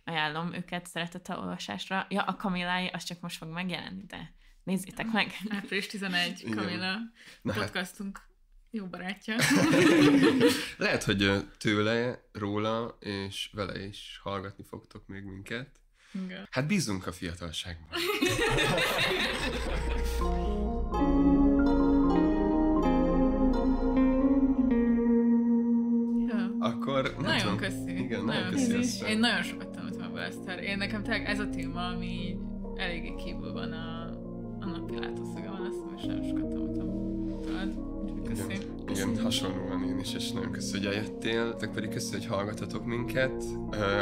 ajánlom őket a olvasásra. Ja, a Kamilái, az csak most fog megjelenni, de Nézzétek meg! Április 11, Kamila Na hát. podcastunk hát. jó barátja. Lehet, hogy tőle, róla és vele is hallgatni fogtok még minket. Igen. Hát bízunk a fiatalságban. akkor... nagyon köszi. Igen, nagyon, nagyon köszi. köszi Én nagyon sokat tanultam a Én nekem tényleg ez a téma, ami eléggé kívül van a a napi szöge van, azt most nem sokat tanultam. köszi. Igen, hasonlóan én is, és nagyon köszönöm, hogy eljöttél. Tök pedig köszönöm, hogy hallgatatok minket.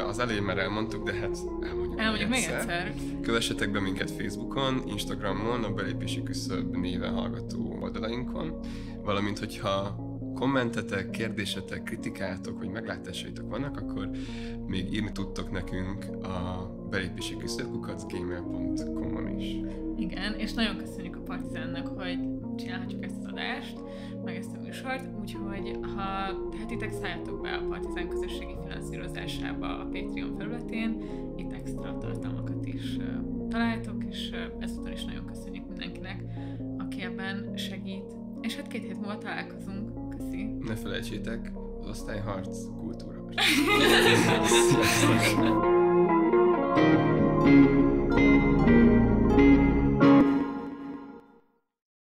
Az elején már elmondtuk, de hát elmondjuk, elmondjuk még, egyszer. egyszer. Kövessetek be minket Facebookon, Instagramon, a belépési küszöb néven hallgató oldalainkon, valamint hogyha kommentetek, kérdésetek, kritikátok, vagy meglátásaitok vannak, akkor még írni tudtok nekünk a belépési küszökukat gmail.com-on is. Igen, és nagyon köszönjük a Partizánnak, hogy csinálhatjuk ezt az adást, meg ezt a műsort, úgyhogy ha tehetitek, szálljatok be a Partizán közösségi finanszírozásába a Patreon felületén, itt extra tartalmakat is találtok, és ezúttal is nagyon köszönjük mindenkinek, aki ebben segít. És hát két hét múlva találkozunk. Köszi. Ne felejtsétek, az osztályharc kultúra. Sziasztok!